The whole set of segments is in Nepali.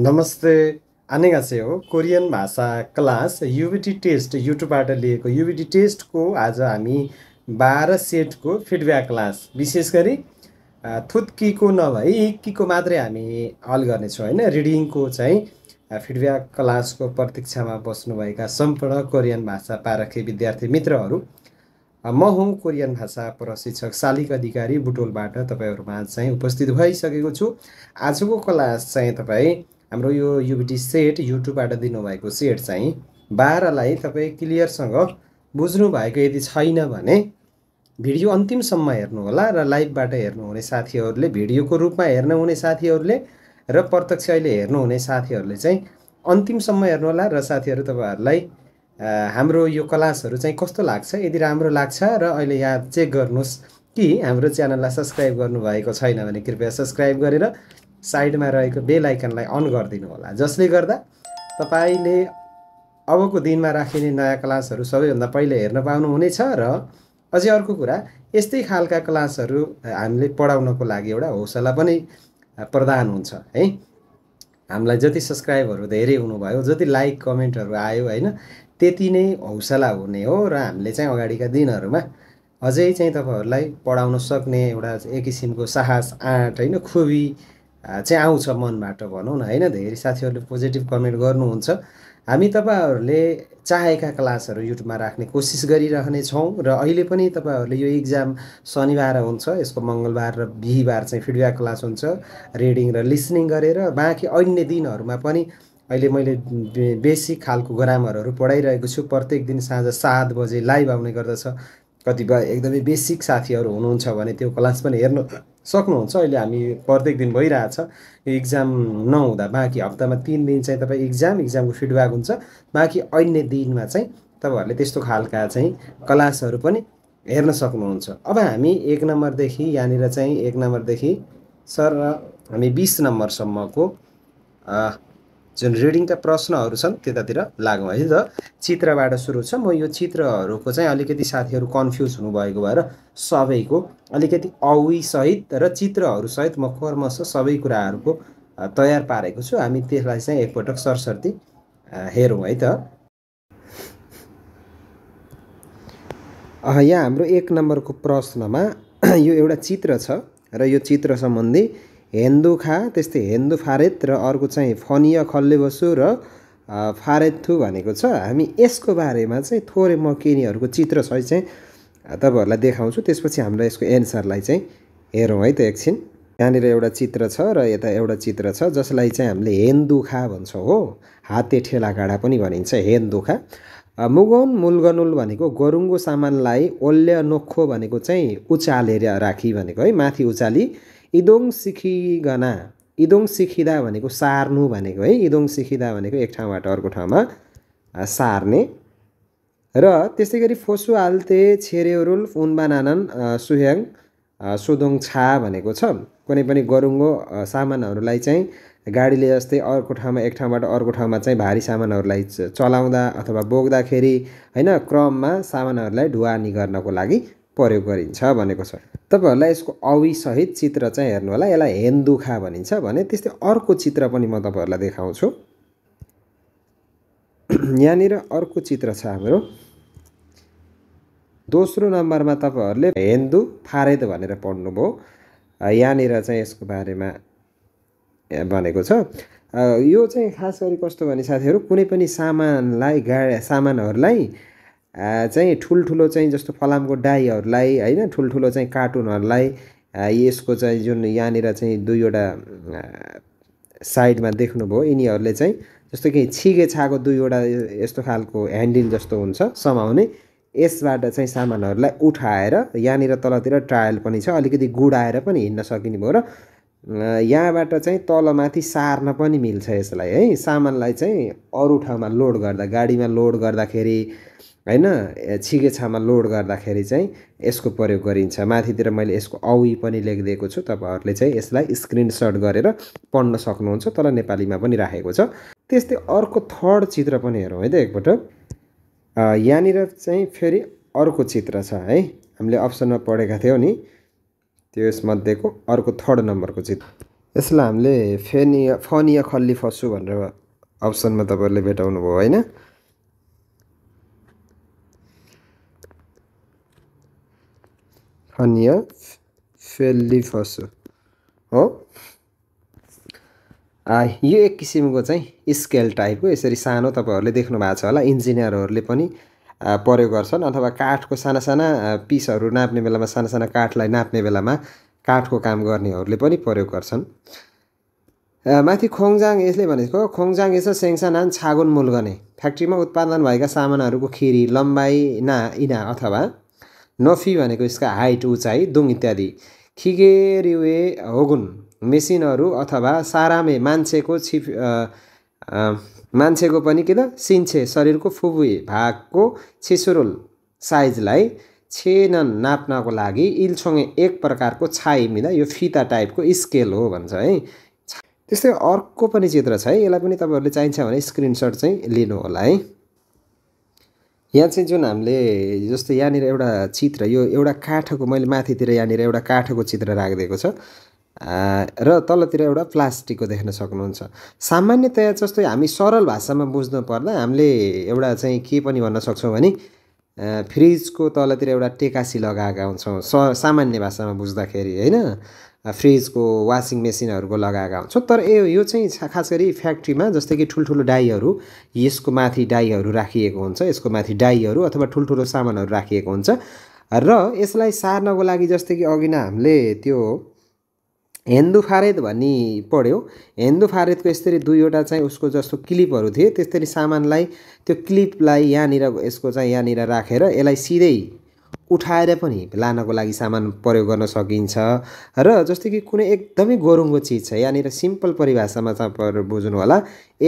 नमस्ते हो कोरियन भाषा क्लास युबिटी टेस्ट युट्युबबाट लिएको युबिटी टेस्टको आज हामी बाह्र सेटको फिडब्याक क्लास विशेष गरी थुत्कीको नभई इक्कीको मात्रै हामी हल गर्नेछौँ होइन रिडिङको चाहिँ फिडब्याक क्लासको प्रतीक्षामा बस्नुभएका सम्पूर्ण कोरियन भाषा पारखी विद्यार्थी मित्रहरू म हुँ कोरियन भाषा प्रशिक्षक शालिक अधिकारी बुटोलबाट तपाईँहरूमा चाहिँ उपस्थित भइसकेको छु आजको क्लास चाहिँ तपाईँ हाम्रो यो युबिटी सेट युट्युबबाट दिनुभएको सेट चाहिँ बाह्रलाई तपाईँ क्लियरसँग बुझ्नुभएको यदि छैन भने भिडियो अन्तिमसम्म हेर्नुहोला र लाइभबाट हेर्नुहुने साथीहरूले भिडियोको रूपमा हेर्नुहुने साथीहरूले र प्रत्यक्ष अहिले हेर्नुहुने साथीहरूले चाहिँ अन्तिमसम्म हेर्नुहोला र साथीहरू तपाईँहरूलाई हाम्रो यो क्लासहरू चाहिँ कस्तो लाग्छ यदि राम्रो लाग्छ र अहिले यहाँ चेक गर्नुहोस् कि हाम्रो च्यानललाई सब्सक्राइब गर्नुभएको छैन भने कृपया सब्सक्राइब गरेर साइडमा रहेको बेल आइकनलाई अन गरिदिनु होला जसले गर्दा तपाईँले अबको दिनमा राखिने नयाँ क्लासहरू सबैभन्दा पहिले हेर्न पाउनुहुनेछ र अझै अर्को कुरा यस्तै खालका क्लासहरू हामीले पढाउनको लागि एउटा हौसला पनि प्रदान हुन्छ है हामीलाई जति सब्सक्राइबहरू धेरै हुनुभयो जति लाइक कमेन्टहरू आयो होइन त्यति नै हौसला हुने हो र हामीले चाहिँ अगाडिका दिनहरूमा अझै चाहिँ तपाईँहरूलाई पढाउन सक्ने एउटा एक किसिमको साहस आँट होइन खुबी चाहिँ आउँछ मनबाट भनौँ न होइन धेरै साथीहरूले पोजिटिभ कमेन्ट गर्नुहुन्छ हामी तपाईँहरूले चाहेका क्लासहरू युट्युबमा राख्ने कोसिस गरिरहनेछौँ र अहिले पनि तपाईँहरूले यो इक्जाम शनिबार हुन्छ यसको मङ्गलबार र बिहिबार चाहिँ फिडब्याक क्लास हुन्छ रिडिङ र लिसनिङ गरेर बाँकी अन्य दिनहरूमा पनि अहिले मैले बेसिक खालको ग्रामरहरू पढाइरहेको छु प्रत्येक दिन साँझ सात बजे लाइभ आउने गर्दछ कतिपय एकदमै बेसिक साथीहरू हुनुहुन्छ भने त्यो क्लास पनि हेर्नु सक्नुहुन्छ अहिले हामी प्रत्येक दिन भइरहेछ इक्जाम नहुँदा बाँकी हप्तामा तिन दिन चाहिँ तपाईँ इक्जाम इक्जामको फिडब्याक हुन्छ बाँकी अन्य दिनमा चाहिँ तपाईँहरूले त्यस्तो खालका चाहिँ क्लासहरू पनि हेर्न सक्नुहुन्छ अब हामी एक नम्बरदेखि यहाँनिर चाहिँ एक नम्बरदेखि सर हामी बिस नम्बरसम्मको जुन रिडिङका प्रश्नहरू छन् त्यतातिर लागौँ है त चित्रबाट सुरु छ म यो चित्रहरूको चाहिँ अलिकति साथीहरू कन्फ्युज हुनुभएको भएर सबैको अलिकति सहित र चित्रहरूसहित म कर्मश सबै कुराहरूको तयार पारेको छु हामी त्यसलाई चाहिँ एकपटक सरसर्ती हेरौँ है त यहाँ हाम्रो एक नम्बरको प्रश्नमा यो एउटा चित्र छ र यो चित्र सम्बन्धी हेन्दुखा त्यस्तै हेन्दु फारेत र अर्को चाहिँ फनिय खल्लेबसु र फारेथु भनेको छ हामी यसको बारेमा चाहिँ थोरै म केनीहरूको सहित चाहिँ तपाईँहरूलाई देखाउँछु त्यसपछि हामीलाई यसको एन्सरलाई चाहिँ हेरौँ है त एकछिन यहाँनिर एउटा चित्र छ र यता एउटा चित्र छ जसलाई चाहिँ हामीले हेन्दुखा भन्छौँ हो हाते ठेला गाडा पनि भनिन्छ हेन्दुखा मुगौन मुलगनुल भनेको गरुङ्गो सामानलाई ओल्य नोखो भनेको चाहिँ उचालेर राखी भनेको है माथि उचाली इदोङ सिखिगना इदोङ सिखिँदा भनेको सार्नु भनेको है इदोङ सिखिँदा भनेको एक ठाउँबाट अर्को ठाउँमा सार्ने र त्यस्तै गरी फोसु आल्ते छेरेरुल बनानन सुह्याङ सोदोङ छा भनेको छ कुनै पनि गरुङ्गो सामानहरूलाई चाहिँ गाडीले जस्तै अर्को ठाउँमा एक ठाउँबाट अर्को ठाउँमा चाहिँ भारी सामानहरूलाई चलाउँदा अथवा बोक्दाखेरि होइन क्रममा सामानहरूलाई ढुवानी गर्नको लागि प्रयोग गरिन्छ भनेको छ तपाईँहरूलाई यसको अविसहित चित्र चाहिँ हेर्नु होला यसलाई हेन्दुखा भनिन्छ भने त्यस्तै अर्को चित्र पनि म तपाईँहरूलाई देखाउँछु यहाँनिर अर्को चित्र छ हाम्रो दोस्रो नम्बरमा तपाईँहरूले हेन्दु फारेद भनेर पढ्नुभयो यहाँनिर चाहिँ यसको बारेमा भनेको छ यो चाहिँ खास गरी कस्तो भने साथीहरू कुनै पनि सामानलाई गा सामानहरूलाई चाहिँ ठुल्ठुलो चाहिँ जस्तो फलामको डाईहरूलाई होइन ठुल्ठुलो चाहिँ कार्टुनहरूलाई यसको चाहिँ जुन यहाँनिर चाहिँ दुईवटा साइडमा देख्नुभयो यिनीहरूले चाहिँ जस्तो कि छिगे छाको दुईवटा यस्तो खालको ह्यान्डिल जस्तो हुन्छ समाउने यसबाट चाहिँ सामानहरूलाई उठाएर यहाँनिर तलतिर ट्रायल पनि छ अलिकति गुडाएर पनि हिँड्न सकिने भयो र यहाँबाट चाहिँ तलमाथि सार्न पनि मिल्छ यसलाई है सामानलाई चाहिँ अरू ठाउँमा लोड गर्दा गाडीमा लोड गर्दाखेरि होइन छिगेछामा लोड गर्दाखेरि चाहिँ यसको प्रयोग गरिन्छ माथितिर मैले यसको औ पनि लेखिदिएको छु तपाईँहरूले चाहिँ यसलाई स्क्रिनसट गरेर पढ्न सक्नुहुन्छ तर नेपालीमा पनि राखेको छ त्यस्तै अर्को थर्ड चित्र पनि हेरौँ है त एकपल्ट यहाँनिर चाहिँ फेरि अर्को चित्र छ है हामीले अप्सनमा पढेका थियौँ नि त्यसमध्येको अर्को थर्ड नम्बरको चित्र यसलाई हामीले फेनिया फनिया खल्ली फसु भनेर अप्सनमा तपाईँहरूले भेटाउनु भयो होइन Hania फेलिफस हो यो एक किसिमको चाहिँ स्केल टाइपको यसरी सानो तपाईँहरूले देख्नु भएको छ होला इन्जिनियरहरूले पनि प्रयोग गर्छन् अथवा काठको साना साना पिसहरू नाप्ने बेलामा साना साना काठलाई नाप्ने बेलामा काठको काम गर्नेहरूले पनि प्रयोग गर्छन् माथि खोङजाङ यसले भनेको खोङजाङ यसो सेङसानान छागुन गर्ने फ्याक्ट्रीमा उत्पादन भएका सामानहरूको खेरी लम्बाइ ना इना अथवा नफी भनेको यसका हाइट उचाइ दुङ इत्यादि खिगेरिवे होगुन मेसिनहरू अथवा सारामे मान्छेको छिप मान्छेको पनि के त सिन्छे शरीरको फुबुई भागको छिसुरुल साइजलाई छेन नाप्नको लागि इल्छोङे एक प्रकारको छाई मिला यो फिता टाइपको स्केल हो भन्छ है त्यस्तै अर्को पनि चित्र छ है यसलाई पनि तपाईँहरूले चाहिन्छ भने स्क्रिनसट चाहिँ लिनु होला है यहाँ चाहिँ जुन हामीले जस्तो यहाँनिर एउटा चित्र यो एउटा काठको मैले माथितिर यहाँनिर एउटा काठको चित्र राखिदिएको छ र तलतिर एउटा प्लास्टिकको देख्न सक्नुहुन्छ सामान्यतया जस्तै हामी सरल भाषामा बुझ्नु पर्दा हामीले एउटा चाहिँ के पनि भन्न सक्छौँ भने फ्रिजको तलतिर एउटा टेकासी लगाएका हुन्छौँ स सामान्य भाषामा बुझ्दाखेरि होइन फ्रिजको वासिङ मेसिनहरूको लगाएका हुन्छौँ तर ए यो चाहिँ खास गरी फ्याक्ट्रीमा जस्तै कि ठुल्ठुलो डाईहरू यसको माथि डाईहरू राखिएको हुन्छ यसको माथि डाईहरू अथवा ठुल्ठुलो सामानहरू राखिएको हुन्छ र यसलाई सार्नको लागि जस्तै कि अघि नै हामीले त्यो हेन्दु फारेद भन्ने पढ्यो हेन्दु फारेदको यसरी दुईवटा चाहिँ उसको जस्तो क्लिपहरू थिए त्यसरी सामानलाई त्यो क्लिपलाई यहाँनिर यसको चाहिँ यहाँनिर राखेर यसलाई सिधै उठाएर पनि लानको लागि सामान प्रयोग गर्न सकिन्छ र जस्तै कि कुनै एकदमै गोरुङ्गो चिज छ यहाँनिर सिम्पल परिभाषामा तपाईँहरू बुझ्नु होला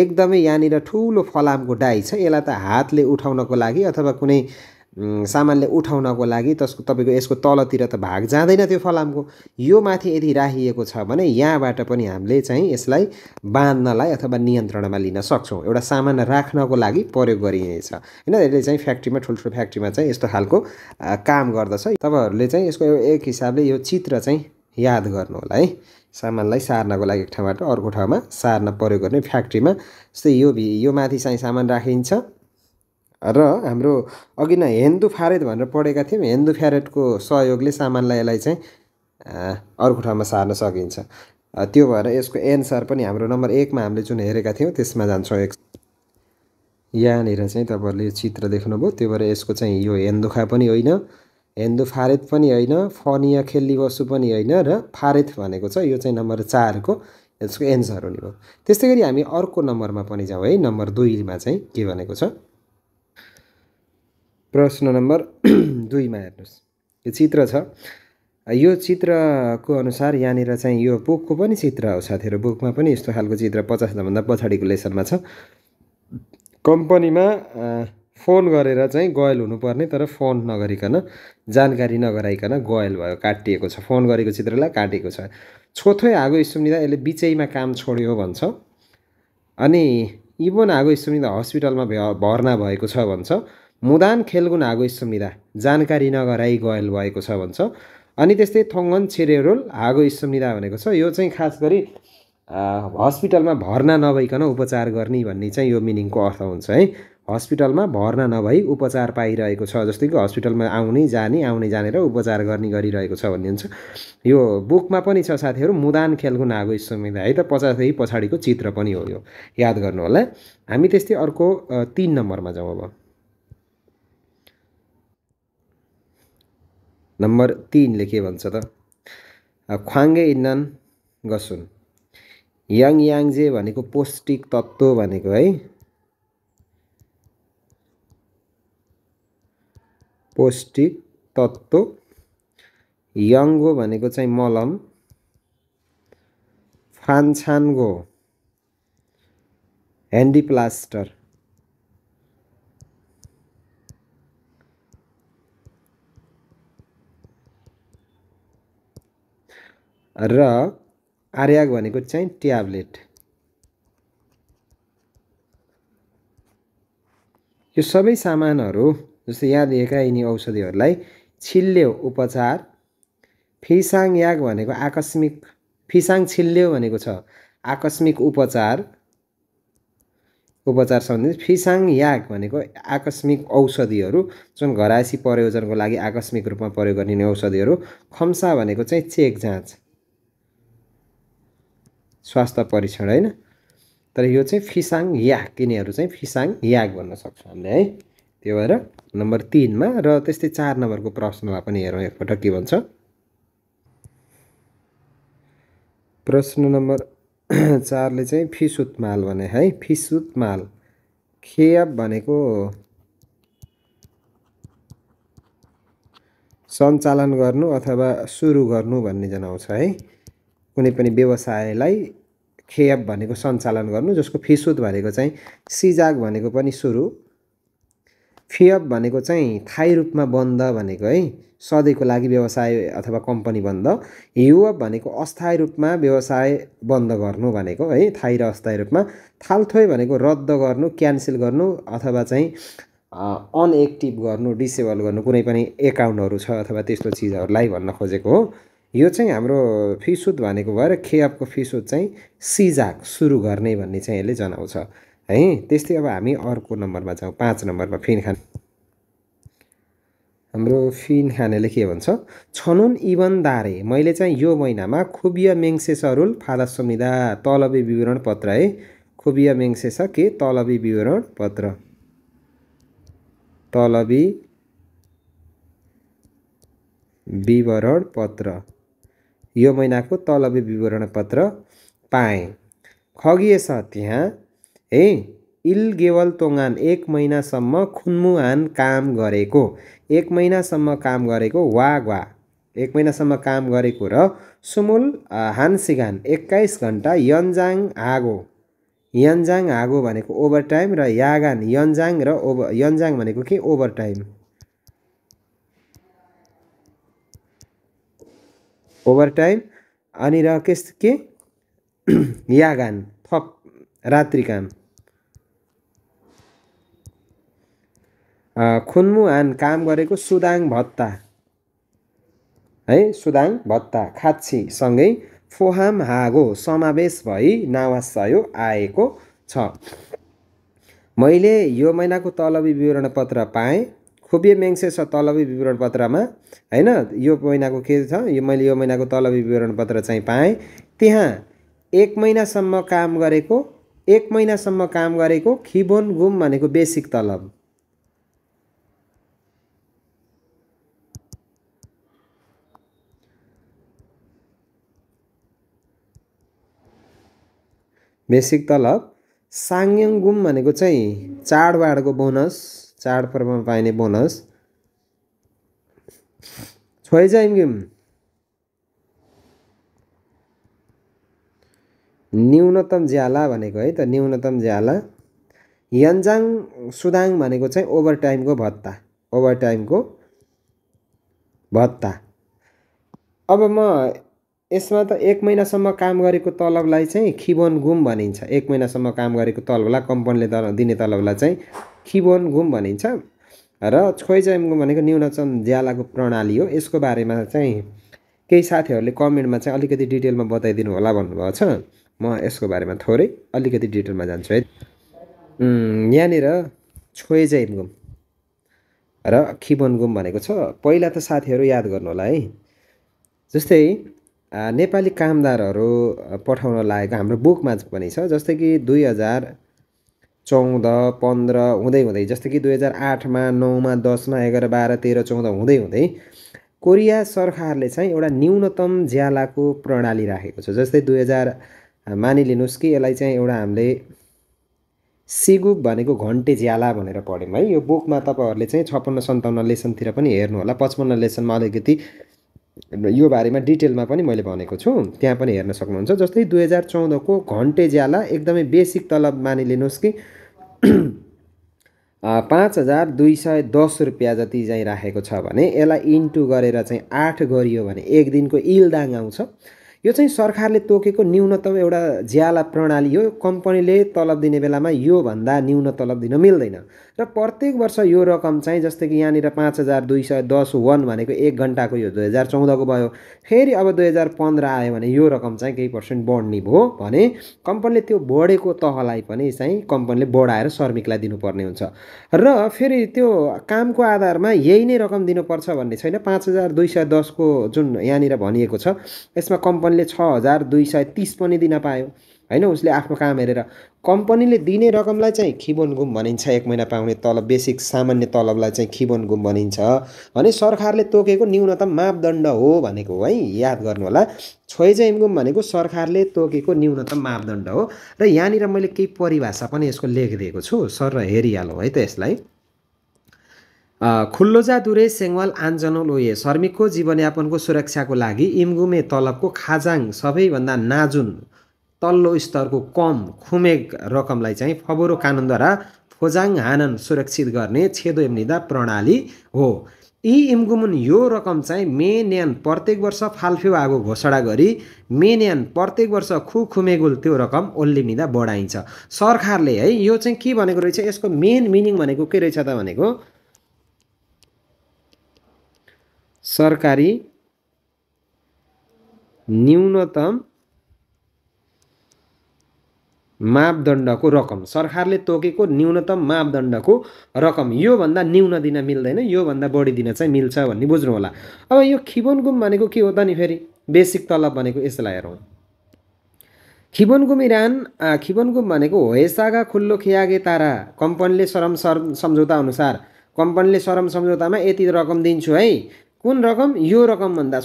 एकदमै यहाँनिर ठुलो फलामको डाई छ यसलाई त हातले उठाउनको लागि अथवा कुनै सामानले उठाउनको लागि त्यसको तपाईँको यसको तलतिर त भाग जाँदैन त्यो फलामको यो माथि यदि राखिएको छ भने यहाँबाट पनि हामीले चाहिँ यसलाई बाँध्नलाई अथवा नियन्त्रणमा लिन सक्छौँ एउटा सामान राख्नको लागि प्रयोग गरिनेछ होइन यसले चाहिँ फ्याक्ट्रीमा ठुल्ठुलो फ्याक्ट्रीमा चाहिँ यस्तो खालको काम गर्दछ तपाईँहरूले चाहिँ यसको एक हिसाबले यो चित्र चाहिँ याद गर्नु होला है सामानलाई सार्नको लागि एक ठाउँबाट अर्को ठाउँमा सार्न प्रयोग गर्ने फ्याक्ट्रीमा जस्तै यो भि यो माथि चाहिँ सामान राखिन्छ र हाम्रो अघि नै हेन्दु फारेद भनेर पढेका थियौँ हेन्दु फ्यारेटको सहयोगले सामानलाई यसलाई चाहिँ अर्को ठाउँमा सार्न सकिन्छ त्यो भएर यसको एन्सर पनि हाम्रो नम्बर एकमा हामीले जुन हेरेका थियौँ त्यसमा जान्छौँ एक यहाँनिर चाहिँ तपाईँहरूले यो चित्र देख्नुभयो त्यो भएर यसको चाहिँ यो हेन्दुखा पनि होइन हेन्दु फारेद पनि होइन फनिया खेल्ली बसु पनि होइन र फारेथ भनेको छ यो चाहिँ नम्बर चारको यसको एन्सर हुने भयो त्यस्तै गरी हामी अर्को नम्बरमा पनि जाउँ है नम्बर दुईमा चाहिँ के भनेको छ प्रश्न नम्बर दुईमा हेर्नुहोस् यो चित्र छ यो चित्रको अनुसार यहाँनिर चाहिँ यो बुकको पनि चित्र हो साथीहरू बुकमा पनि यस्तो खालको चित्र भन्दा पछाडिको लेसनमा छ कम्पनीमा फोन गरेर चाहिँ गयल हुनुपर्ने तर फोन नगरिकन जानकारी नगराइकन गयल भयो काटिएको छ फोन गरेको चित्रलाई काटेको छ छोथोइ आगो इसुमिदा यसले बिचैमा काम छोड्यो भन्छ अनि इभन आगो इसुमिदा हस्पिटलमा भर्ना भएको छ भन्छ मुदान खेलगुन हागो इसमिदा जानकारी नगराई गयल भएको छ भन्छ अनि त्यस्तै थङ्गन छिरेरोल हागो इसमिदा भनेको छ यो चाहिँ खास गरी हस्पिटलमा भर्ना नभइकन उपचार गर्ने भन्ने चाहिँ यो मिनिङको अर्थ हुन्छ है हस्पिटलमा भर्ना नभई उपचार पाइरहेको छ जस्तै कि हस्पिटलमा आउने जाने आउने जानेर उपचार गर्ने गरिरहेको छ भन्ने हुन्छ यो बुकमा पनि छ साथीहरू मुदान खेलको नागो इसमिदा है त पचासदेखि पछाडिको चित्र पनि हो यो याद गर्नु होला हामी त्यस्तै अर्को तिन नम्बरमा जाउँ अब नम्बर तिनले के भन्छ त ख्वाङ्गे इन्नान गसुन याङ याङजे भनेको पौष्टिक तत्त्व भनेको है पौष्टिक तत्त्व यङ्गो भनेको चाहिँ मलम फानछानगो ह्यान्डी प्लास्टर र आर्याग भनेको चाहिँ ट्याब्लेट यो सबै सामानहरू जस्तै यहाँ दिएका यिनी औषधिहरूलाई छिल्ल्यो उपचार फिसाङ याग भनेको आकस्मिक फिसाङ छिल्ले भनेको छ आकस्मिक उपचार उपचार सम्बन्धित फिसाङ याग भनेको आकस्मिक औषधिहरू जुन घरायसी प्रयोजनको लागि आकस्मिक रूपमा प्रयोग गरिने औषधिहरू खम्सा भनेको चाहिँ चेक जाँच स्वास्थ्य परीक्षण होइन तर यो चाहिँ फिसाङ याग यिनीहरू चाहिँ फिसाङ याग भन्न सक्छौँ हामीले है त्यो भएर नम्बर तिनमा र त्यस्तै चार नम्बरको प्रश्नमा पनि हेरौँ एकपल्ट के भन्छ प्रश्न नम्बर चारले चाहिँ फिसुत माल भने है फिसुत माल खेप भनेको सञ्चालन गर्नु अथवा सुरु गर्नु भन्ने जनाउँछ है कुनै पनि व्यवसायलाई खेप भनेको सञ्चालन गर्नु जसको फिसुद भनेको चाहिँ सिजाग भनेको पनि सुरु फियप भनेको चाहिँ थाई रूपमा बन्द भनेको है सधैँको लागि व्यवसाय अथवा कम्पनी बन्द हिउप भनेको अस्थायी रूपमा व्यवसाय बन्द गर्नु भनेको है थाई र अस्थायी रूपमा थालथोइ भनेको रद्द गर्नु क्यान्सल गर्नु अथवा चाहिँ अनएक्टिभ गर्नु डिसेबल गर्नु कुनै पनि एकाउन्टहरू छ अथवा त्यस्तो चिजहरूलाई भन्न खोजेको हो यो चाहिँ हाम्रो फिसुद भनेको भएर खेअपको फिसुद चाहिँ सिजाक सुरु गर्ने भन्ने चाहिँ यसले जनाउँछ है त्यस्तै अब हामी अर्को नम्बरमा जाउँ पाँच नम्बरमा फिन खान हाम्रो फिन खानेले के भन्छ छनुन दारे मैले चाहिँ यो महिनामा खुबिया मेङ्से सरुल फादा सुमिदा तलबी विवरण पत्र है खुबिया मेङ्से के तलबी विवरण पत्र तलबी विवरण पत्र यो महिनाको तलबी विवरण पत्र पाएँ खगिएस त्यहाँ है इलगेवल तोङान एक महिनासम्म खुन्मुहान काम गरेको एक महिनासम्म काम गरेको वा वा एक महिनासम्म काम गरेको र सुमुल हानसिगान एक्काइस घन्टा यन्जाङ आगो यन्जाङ आगो भनेको ओभरटाइम र यागान यन्जाङ र ओभर यन्जाङ भनेको के ओभरटाइम ओभरटाइम अनि र के यागान थप रात्रि काम आन काम गरेको सुदाङ भत्ता है सुदाङ भत्ता खाच्छीसँगै फोहाम हागो समावेश भई नावासयो आएको छ मैले यो महिनाको तलबी विवरण पत्र पाएँ खोपिए मेङ्सेस छ तलबी विवरण पत्रमा होइन यो महिनाको के छ यो मैले यो महिनाको तलबी विवरण पत्र चाहिँ पाएँ त्यहाँ एक महिनासम्म काम गरेको एक महिनासम्म काम गरेको खिबोन गुम भनेको बेसिक तलब बेसिक तलब साङ्यङ गुम भनेको चाहिँ चाडबाडको बोनस चाडपर्वमा पाइने बोनस छोइजाइम्गिम न्यूनतम ज्याला भनेको है त न्यूनतम ज्याला यन्जाङ सुदाङ भनेको चाहिँ ओभर टाइमको भत्ता ओभर टाइमको भत्ता अब म यसमा त एक महिनासम्म काम गरेको तलबलाई चाहिँ खिबोन गुम भनिन्छ एक महिनासम्म काम गरेको तलबलाई कम्पनीले दिने तलबलाई चाहिँ खिबोन गुम भनिन्छ र छोइजाइम घुम भनेको न्यूनतम ज्यालाको प्रणाली हो यसको बारेमा चाहिँ केही साथीहरूले कमेन्टमा चाहिँ अलिकति डिटेलमा बताइदिनु होला भन्नुभएको छ म यसको बारेमा थोरै अलिकति डिटेलमा जान्छु है यहाँनिर छोइजाइम गुम र खिबोन गुम भनेको छ पहिला त साथीहरू याद गर्नु होला है जस्तै नेपाली कामदारहरू पठाउन लागेको हाम्रो बुकमा पनि छ जस्तै कि दुई हजार चौध पन्ध्र हुँदै हुँदै जस्तो कि दुई हजार आठमा नौमा दसमा एघार बाह्र तेह्र चौध हुँदै हुँदै कोरिया सरकारले चाहिँ एउटा न्यूनतम ज्यालाको प्रणाली राखेको छ जस्तै दुई हजार मानिलिनुहोस् कि यसलाई चाहिँ एउटा हामीले सिगुप भनेको घन्टे ज्याला भनेर पढ्यौँ है यो बुकमा तपाईँहरूले चाहिँ छप्पन्न सन्ताउन्न लेसनतिर पनि हेर्नु होला पचपन्न लेसनमा अलिकति यो बारेमा डिटेलमा पनि मैले भनेको छु त्यहाँ पनि हेर्न सक्नुहुन्छ जस्तै दुई हजार चौधको घन्टे ज्याला एकदमै बेसिक तलब मानिलिनुहोस् कि पाँच हजार दुई सय दस रुपियाँ जति चाहिँ राखेको छ भने यसलाई इन्टु गरेर चाहिँ आठ गरियो भने एक दिनको इल दाङ आउँछ यो चाहिँ सरकारले तोकेको न्यूनतम एउटा ज्याला प्रणाली हो कम्पनीले तलब दिने बेलामा योभन्दा न्यून तलब दिन मिल्दैन र प्रत्येक वर्ष यो रकम चाहिँ जस्तै कि यहाँनिर पाँच हजार दुई सय दस वान भनेको एक घन्टाको यो दुई हजार चौधको भयो फेरि अब दुई हजार पन्ध्र आयो भने यो रकम चाहिँ केही पर्सेन्ट बढ्ने भयो भने कम्पनीले त्यो बढेको तहलाई पनि चाहिँ कम्पनीले बढाएर श्रमिकलाई दिनुपर्ने हुन्छ र फेरि त्यो कामको आधारमा यही नै रकम दिनुपर्छ भन्ने छैन पाँच हजार दुई सय दसको जुन यहाँनिर भनिएको छ यसमा कम्पनीले छ हजार दुई सय तिस पनि दिन पायो होइन उसले आफ्नो काम हेरेर कम्पनीले दिने रकमलाई चाहिँ खिबोन गुम भनिन्छ एक महिना पाउने तलब बेसिक सामान्य तलबलाई चाहिँ खिबोन गुम भनिन्छ भने सरकारले तोकेको न्यूनतम मापदण्ड हो भनेको है याद गर्नु होला छोइजाइम गुम भनेको सरकारले तोकेको न्यूनतम मापदण्ड हो र यहाँनिर मैले केही परिभाषा पनि यसको लेखिदिएको छु सर र हेरिहालौँ है त यसलाई खुल्लोजा दुरे सेङ्वाल आन्जनौल ओए श्रमिकको जीवनयापनको सुरक्षाको लागि इमगुमे तलबको खाजाङ सबैभन्दा नाजुन तल्लो स्तरको कम खुमेक रकमलाई चाहिँ फबोरो कानुनद्वारा फोजाङ हानन सुरक्षित गर्ने छेदो निदा प्रणाली हो यी इम्गुमुन यो रकम चाहिँ मे न्यान प्रत्येक वर्ष फाल्फ्यु आगो घोषणा गरी मे न्यान प्रत्येक वर्ष खु खुमेगुल त्यो रकम ओल्लिमिँदा बढाइन्छ सरकारले है यो चाहिँ के भनेको रहेछ यसको मेन मिनिङ भनेको के रहेछ त भनेको सरकारी न्यूनतम मापदण्डको रकम सरकारले तोकेको न्यूनतम मापदण्डको रकम योभन्दा न्यून दिन मिल्दैन योभन्दा बढी दिन चाहिँ मिल्छ भन्ने बुझ्नु होला अब यो खिबोन गुम भनेको के हो त नि फेरि बेसिक तलब भनेको यसलाई हेरौँ गुम इरान गुम भनेको होएसागा खुल्लो खियागे तारा कम्पनीले श्रम सम्झौता अनुसार कम्पनीले श्रम सम्झौतामा यति रकम दिन्छु है कुन रकम यो रकमभन्दा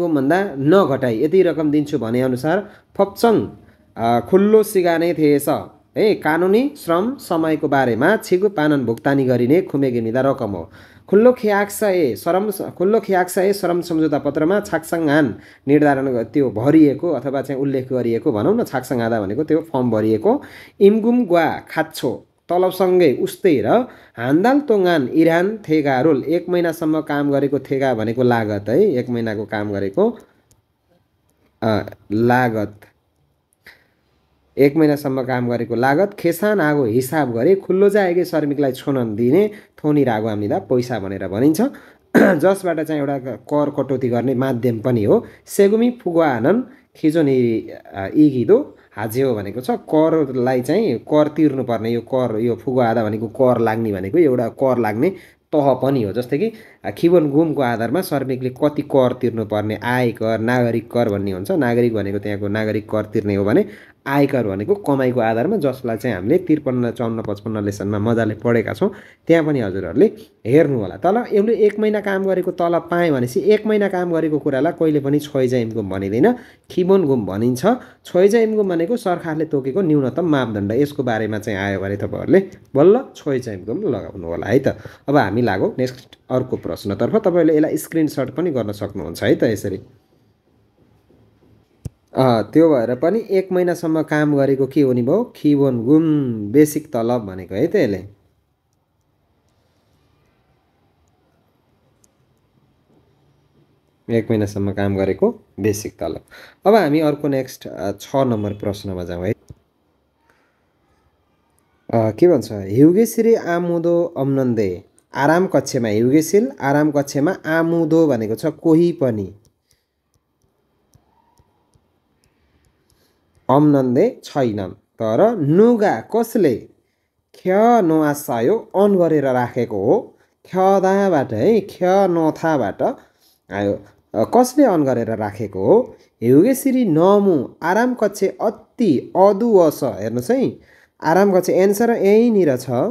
गुमभन्दा नघटाई यति रकम दिन्छु भनेअनुसार फप्चङ खुल्लो सिगा नै थिएछ है कानुनी श्रम समयको बारेमा छिगु पानन भुक्तानी गरिने खुमेगी निदा रकम हो खुल्लो ए श्रम खुल्लो ए श्रम सम्झौता पत्रमा छाकसङ्घान निर्धारण त्यो भरिएको अथवा चाहिँ उल्लेख गरिएको भनौँ न छाक्साङादा भनेको त्यो फर्म भरिएको इमगुम ग्वा खाच्छो तलबसँगै उस्तै र हान्दाल तोङान इरान थेगा रोल एक महिनासम्म काम गरेको थेगा भनेको लागत है एक महिनाको काम गरेको लागत एक महिनासम्म काम गरेको लागत खेसान आगो हिसाब गरे खुल्लो जाएकै श्रमिकलाई छोनन दिने थोनी रागो हामीलाई पैसा भनेर भनिन्छ जसबाट चाहिँ एउटा कर कटौती गर्ने माध्यम पनि हो सेगुमी फुगुवा नि खिजोनी इगिदो हाजे हो भनेको छ करलाई चाहिँ कर तिर्नुपर्ने यो कर यो फुगुवा आधा भनेको कर लाग्ने भनेको एउटा कर लाग्ने तह पनि हो जस्तै कि खिवन गुमको आधारमा श्रमिकले कति कर तिर्नुपर्ने आयकर नागरिक कर भन्ने हुन्छ नागरिक भनेको त्यहाँको नागरिक कर तिर्ने हो भने आयकर भनेको कमाइको आधारमा जसलाई चाहिँ हामीले त्रिपन्न चौन्न पचपन्न लेसनमा मजाले पढेका छौँ त्यहाँ पनि हजुरहरूले हेर्नु होला तल एउटा एक महिना काम गरेको तलब पाएँ भनेपछि एक महिना काम गरेको कुरालाई कहिले पनि छोइजा इन्कम भनिँदैन खिबोन गुम भनिन्छ छोइजा भनेको सरकारले तोकेको न्यूनतम मापदण्ड यसको बारेमा चाहिँ आयो भने तपाईँहरूले बल्ल छोइजा लगाउनु होला है त अब हामी लागौँ नेक्स्ट अर्को प्रश्न प्रश्नतर्फ तपाईँले यसलाई स्क्रिनसट पनि गर्न सक्नुहुन्छ है त यसरी त्यो भएर पनि एक महिनासम्म काम गरेको के हो नि भयो खिवन गुम बेसिक तलब भनेको है त यसले एक महिनासम्म काम गरेको बेसिक तलब अब हामी अर्को नेक्स्ट छ नम्बर प्रश्नमा जाउँ है के भन्छ हिउगेश्री आमुदो अम्नन्दे आराम कक्षमा हिउगेसिल आराम कक्षमा आमुदो भनेको छ कोही पनि अम्नन्दे छैनन् तर नुगा कसले ख्य नआसायो अन गरेर राखेको हो ख्यदाबाट है ख्य नथाबाट आयो कसले अन गरेर राखेको हो हिउगेसिरी नमु आराम कक्ष अति अदुवस हेर्नुहोस् है आराम कक्ष एन्सर यहीँनिर छ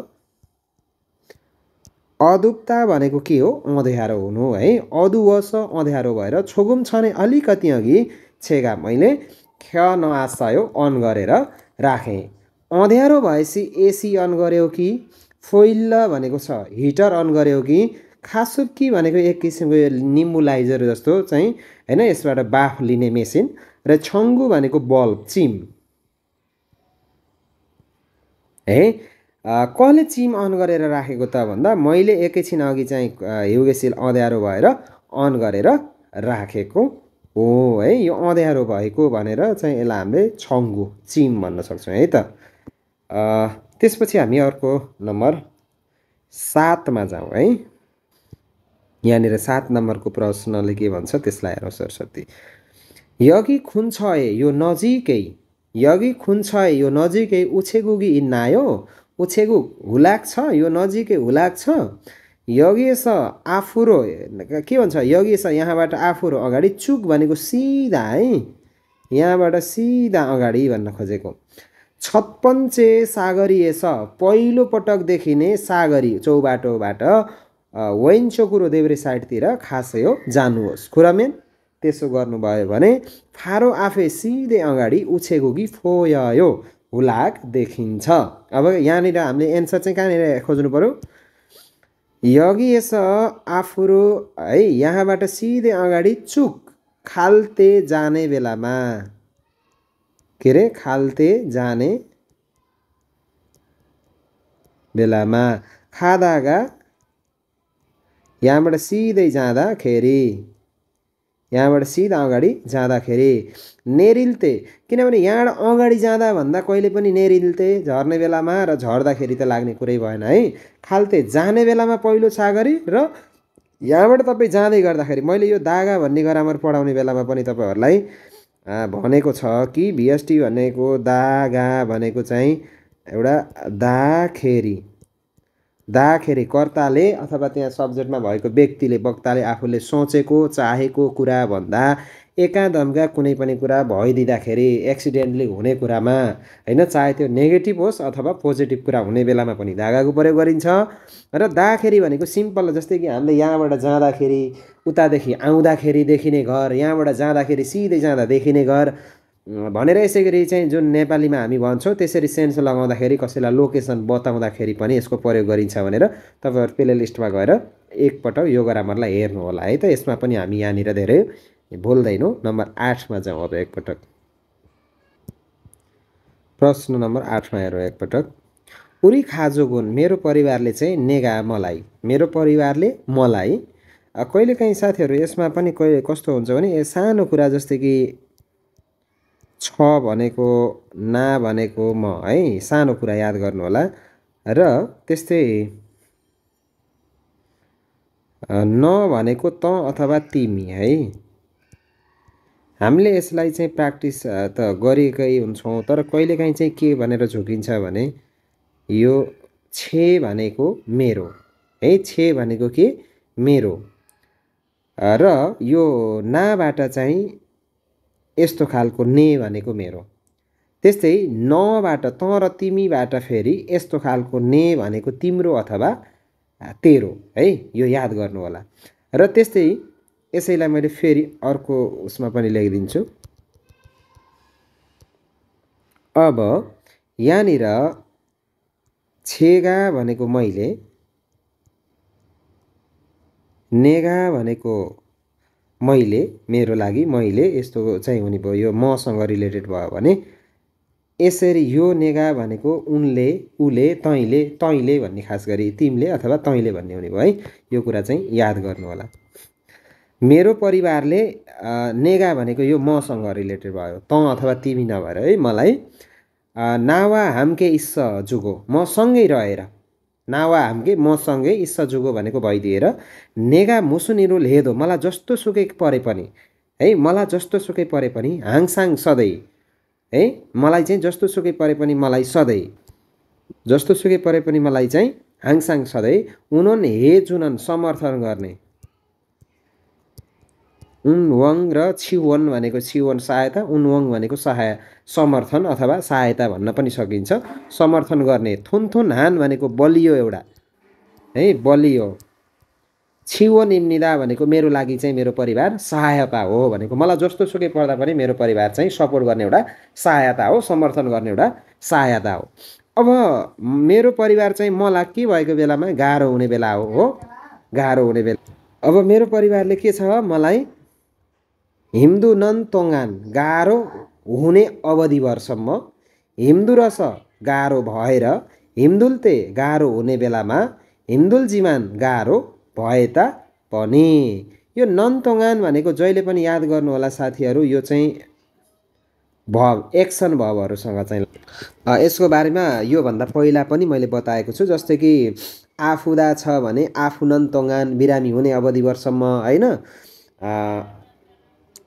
अधुप्ता भनेको के हो अँध्यारो हुनु है अधुवश अँध्यारो भएर छोगुम छ छने अलिकति अघि छेगा मैले ख नआसायो अन गरेर राखेँ अँध्यारो भएपछि एसी अन गऱ्यो कि फोइल्ल भनेको छ हिटर अन गऱ्यो कि खासुकी भनेको एक किसिमको यो निम्बुलाइजर जस्तो चाहिँ होइन यसबाट बाफ लिने मेसिन र छङ्गु भनेको बल्ब चिम है कसले चिम अन गरेर राखेको त भन्दा मैले एकैछिन अघि चाहिँ हिउगेसिल अँध्यारो भएर अन गरेर राखेको हो है यो अँध्यारो भएको भनेर चाहिँ यसलाई हामीले छङ्गु चिम भन्न सक्छौँ है त त्यसपछि हामी अर्को नम्बर सातमा जाउँ है यहाँनिर सात नम्बरको प्रश्नले के भन्छ त्यसलाई हेरौँ सरस्वती यगी खुन छ यो नजिकै यगी खुन छ यो नजिकै उछेगुगी इन्नायो उछेगु हुलाक छ यो नजिकै हुलाक छ यज्ञेश आफुरो के भन्छ यज्ञेश यहाँबाट आफुरो अगाडि चुक भनेको सिधा है यहाँबाट सिधा अगाडि भन्न खोजेको छप्पन्चे पहिलो पहिलोपटकदेखि देखिने सागरी चौबाटोबाट कुरो देब्रे साइडतिर खासै हो जानुहोस् खुरामेन त्यसो गर्नुभयो भने फारो आफै सिधै अगाडि उछेको कि फोयो हुलाक देखिन्छ अब यहाँनिर हामीले एन्सर चाहिँ कहाँनिर खोज्नु पऱ्यो यगिएस आफुरो है यहाँबाट सिधै अगाडि चुक खाल्ते जाने बेलामा के अरे खाल्ते जाने बेलामा खादागा यहाँबाट सिधै जाँदाखेरि यहाँबाट सिधा अगाडि जाँदाखेरि नेरिल्ते किनभने यहाँबाट अगाडि जाँदा भन्दा कहिले पनि नेरिल्ते झर्ने बेलामा र झर्दाखेरि त लाग्ने कुरै भएन है खाल्ते जाने बेलामा पहिलो सागरी र यहाँबाट तपाईँ जाँदै गर्दाखेरि मैले यो दागा भन्ने ग्रामर पढाउने बेलामा पनि तपाईँहरूलाई भनेको छ कि भिएसटी भनेको दागा भनेको चाहिँ एउटा दाखेरी दाखेरि कर्ताले अथवा त्यहाँ सब्जेक्टमा भएको व्यक्तिले वक्ताले आफूले सोचेको चाहेको कुरा भन्दा एकादमका कुनै पनि कुरा भइदिँदाखेरि एक्सिडेन्टली हुने कुरामा होइन चाहे त्यो नेगेटिभ होस् अथवा पोजिटिभ कुरा हुने बेलामा पनि धागाको प्रयोग गरिन्छ र दाखेरि भनेको सिम्पल जस्तै कि हामीले यहाँबाट जाँदाखेरि उतादेखि आउँदाखेरि देखिने घर यहाँबाट जाँदाखेरि सिधै जाँदा देखिने घर भनेर यसै गरी चाहिँ जुन नेपालीमा हामी भन्छौँ त्यसरी सेन्स लगाउँदाखेरि कसैलाई लोकेसन बताउँदाखेरि पनि यसको प्रयोग गरिन्छ भनेर तपाईँहरू प्ले लिस्टमा गएर एकपटक यो ग्रामरलाई हेर्नु होला है त यसमा पनि हामी यहाँनिर धेरै बोल्दैनौँ नम्बर आठमा जाउँ अब एकपटक प्रश्न नम्बर आठमा हेरौँ एकपटक उरी खाजो गुण मेरो परिवारले चाहिँ नेगा मलाई मेरो परिवारले मलाई कहिलेकाहीँ साथीहरू यसमा पनि कस्तो हुन्छ भने सानो कुरा जस्तै कि छ भनेको ना भनेको म है सानो कुरा याद गर्नुहोला र त्यस्तै न भनेको त अथवा तिमी है हामीले यसलाई चाहिँ प्र्याक्टिस त गरेकै हुन्छौँ तर कहिलेकाहीँ चाहिँ के भनेर झुकिन्छ भने यो छे भनेको मेरो है छे भनेको के मेरो र यो नाबाट चाहिँ यस्तो खालको ने भनेको मेरो त्यस्तै नबाट त र तिमीबाट फेरि यस्तो खालको ने भनेको तिम्रो अथवा तेरो है यो याद गर्नु होला र त्यस्तै यसैलाई मैले फेरि अर्को उसमा पनि लेखिदिन्छु अब यहाँनिर छेगा भनेको मैले नेगा भनेको मैले मेरो लागि मैले यस्तो चाहिँ हुने भयो यो मसँग रिलेटेड भयो भने यसरी यो नेगा भनेको उनले उले तैँले तैँले भन्ने खास गरी तिमीले अथवा तैँले भन्ने हुने भयो है यो कुरा चाहिँ याद गर्नु होला मेरो परिवारले नेगा भनेको यो मसँग रिलेटेड भयो तँ अथवा तिमी नभएर है मलाई नावा हामके इस्स जुगो म सँगै रहेर नावा हामके मसँगै इस्सा जुगो भनेको भइदिएर नेगा मुसुनिरु लेदो मलाई जस्तो सुकै परे पनि है मलाई जस्तो सुकै परे पनि हाङसाङ सधैँ है मलाई चाहिँ जस्तो सुकै परे पनि मलाई सधैँ जस्तो सुकै परे पनि मलाई चाहिँ हाङसाङ सधैँ उनन हे जुनन समर्थन गर्ने उन वङ र छिवन भनेको छिवन सहायता उन वङ भनेको सहाय समर्थन अथवा सहायता भन्न पनि सकिन्छ समर्थन गर्ने थुन थुन हान भनेको बलियो एउटा है बलियो छिवन इम्निदा भनेको मेरो लागि चाहिँ मेरो परिवार सहायता हो भनेको मलाई जस्तो सुकै पर्दा पनि मेरो परिवार चाहिँ सपोर्ट गर्ने एउटा सहायता हो समर्थन गर्ने एउटा सहायता हो अब मेरो परिवार चाहिँ मलाई के भएको बेलामा गाह्रो हुने बेला हो हो गाह्रो हुने बेला अब मेरो परिवारले के छ मलाई नन तोङ्गान गाह्रो हुने अवधिभरसम्म रस गाह्रो भएर हिन्दुलते गाह्रो हुने बेलामा हिन्दुल जिमान गाह्रो भए तापनि यो नन तोङ्गान भनेको जहिले पनि याद गर्नु होला साथीहरू यो चाहिँ भव एक्सन भवहरूसँग चाहिँ यसको बारेमा योभन्दा पहिला पनि मैले बताएको छु जस्तै कि आफुदा छ भने आफू नन तोङ्गान बिरामी हुने अवधिभरसम्म होइन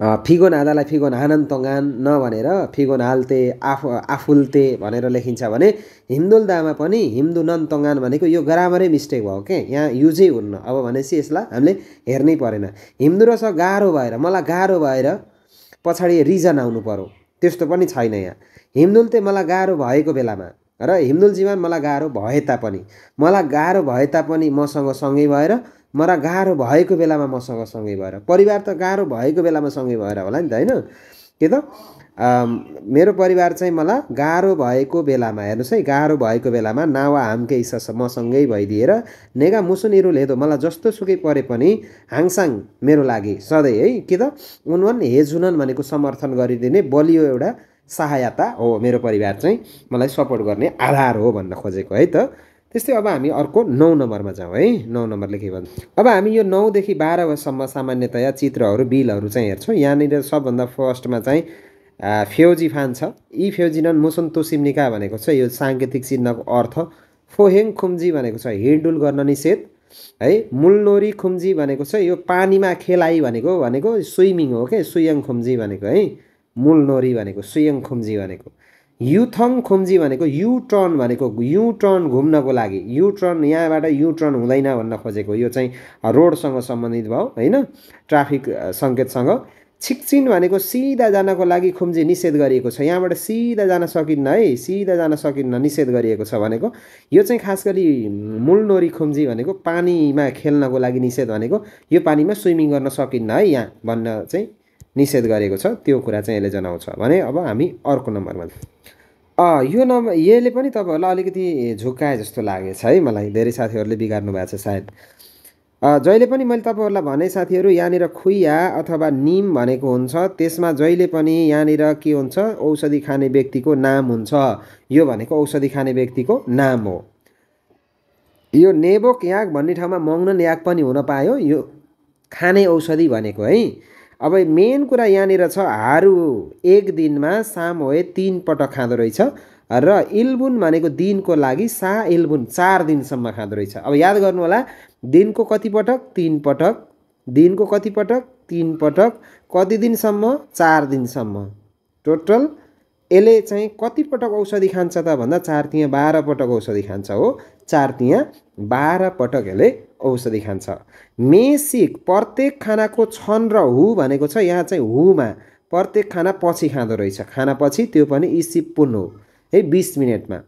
फिगोन आधालाई फिगोन हानन तँगान नभनेर फिगोन हाल्ते आफ आफुल्ते भनेर लेखिन्छ भने हिन्दुलदामा पनि हिम्दु नन तँगान भनेको यो ग्रामरै मिस्टेक भयो के यहाँ युजै हुन्न अब भनेपछि यसलाई हामीले हेर्नै परेन हिन्दू र गाह्रो भएर मलाई गाह्रो भएर पछाडि रिजन आउनु पऱ्यो त्यस्तो पनि छैन यहाँ हिन्दुल चाहिँ मलाई गाह्रो भएको बेलामा र हिन्दुल जीवन मलाई गाह्रो भए तापनि मलाई गाह्रो भए तापनि मसँग सँगै भएर मलाई गाह्रो भएको बेलामा मसँग सँगै भएर परिवार त गाह्रो भएको बेलामा सँगै भएर होला नि त होइन के त मेरो परिवार चाहिँ मलाई गाह्रो भएको बेलामा हेर्नुहोस् है गाह्रो भएको बेलामा नावा हामके इसा मसँगै भइदिएर नेगा मुसुनिरुल लेदो मलाई जस्तो सुकै परे पनि हाङसाङ मेरो लागि सधैँ है के त उनवन हेजुनन भनेको समर्थन गरिदिने बलियो एउटा सहायता हो मेरो परिवार चाहिँ मलाई सपोर्ट गर्ने आधार हो भन्न खोजेको है त त्यस्तै अब हामी अर्को नौ नम्बरमा जाउँ है नौ नम्बरले के भन्छ अब हामी यो नौदेखि बाह्रसम्म सामान्यतया चित्रहरू बिलहरू चाहिँ हेर्छौँ यहाँनिर सबभन्दा फर्स्टमा चाहिँ फान छ यी फ्योजिनन मुसुन भनेको छ यो साङ्केतिक चिन्हको अर्थ फोहेङ खुम्जी भनेको छ हिँडुल गर्न निषेध है मुलनोरी खुम्जी भनेको छ यो पानीमा खेलाइ भनेको भनेको स्विमिङ हो क्या सुयङ खुम्जी भनेको है मुलनोरी भनेको सुयङ खुम्जी भनेको युथङ खुम्जी भनेको यु टर्न भनेको यु टर्न घुम्नको लागि यु टर्न यहाँबाट यु टर्न हुँदैन भन्न खोजेको यो चाहिँ रोडसँग सम्बन्धित भयो होइन ट्राफिक सङ्केतसँग छिक्चिन भनेको सिधा जानको लागि खुम्जी निषेध गरिएको छ यहाँबाट सिधा जान सकिन्न है सिधा जान सकिन्न निषेध गरिएको छ भनेको यो चाहिँ खास गरी मूलनोरी खुम्जी भनेको पानीमा खेल्नको लागि निषेध भनेको यो पानीमा स्विमिङ गर्न सकिन्न है यहाँ भन्न चाहिँ निषेध गरेको छ त्यो कुरा चाहिँ यसले जनाउँछ भने अब हामी अर्को नम्बरमा यो नम्बर यसले पनि तपाईँहरूलाई अलिकति झुक्काए जस्तो लागेछ है मलाई धेरै साथीहरूले बिगार्नु भएको छ सायद जहिले पनि मैले तपाईँहरूलाई भने साथीहरू यहाँनिर खुइया अथवा निम भनेको हुन्छ त्यसमा जहिले पनि यहाँनिर के हुन्छ औषधि खाने व्यक्तिको नाम हुन्छ यो भनेको औषधि खाने व्यक्तिको नाम हो यो नेबोक याक भन्ने ठाउँमा मङ्गन याक पनि हुन पायो यो खाने औषधि भनेको है अब मेन कुरा यहाँनिर छ हारु एक दिनमा साम होए तिन पटक खाँदो रहेछ र इल्बुन भनेको दिनको लागि सा इल्बुन चार दिनसम्म खाँदो रहेछ अब याद गर्नु होला दिनको कति पटक तिन पटक दिनको कति पटक तिन पटक कति दिनसम्म चार दिनसम्म टोटल यसले चाहिँ कति पटक औषधि खान्छ त भन्दा चार तिहाँ बाह्र पटक औषधि खान्छ हो चार तिहाँ बाह्र पटक यसले औषधि खान्छ मेसिक प्रत्येक खानाको छन र हु भनेको छ यहाँ चाहिँ हुमा प्रत्येक खाना पछि खाँदो रहेछ खानापछि त्यो पनि इसिपुन हो है बिस मिनटमा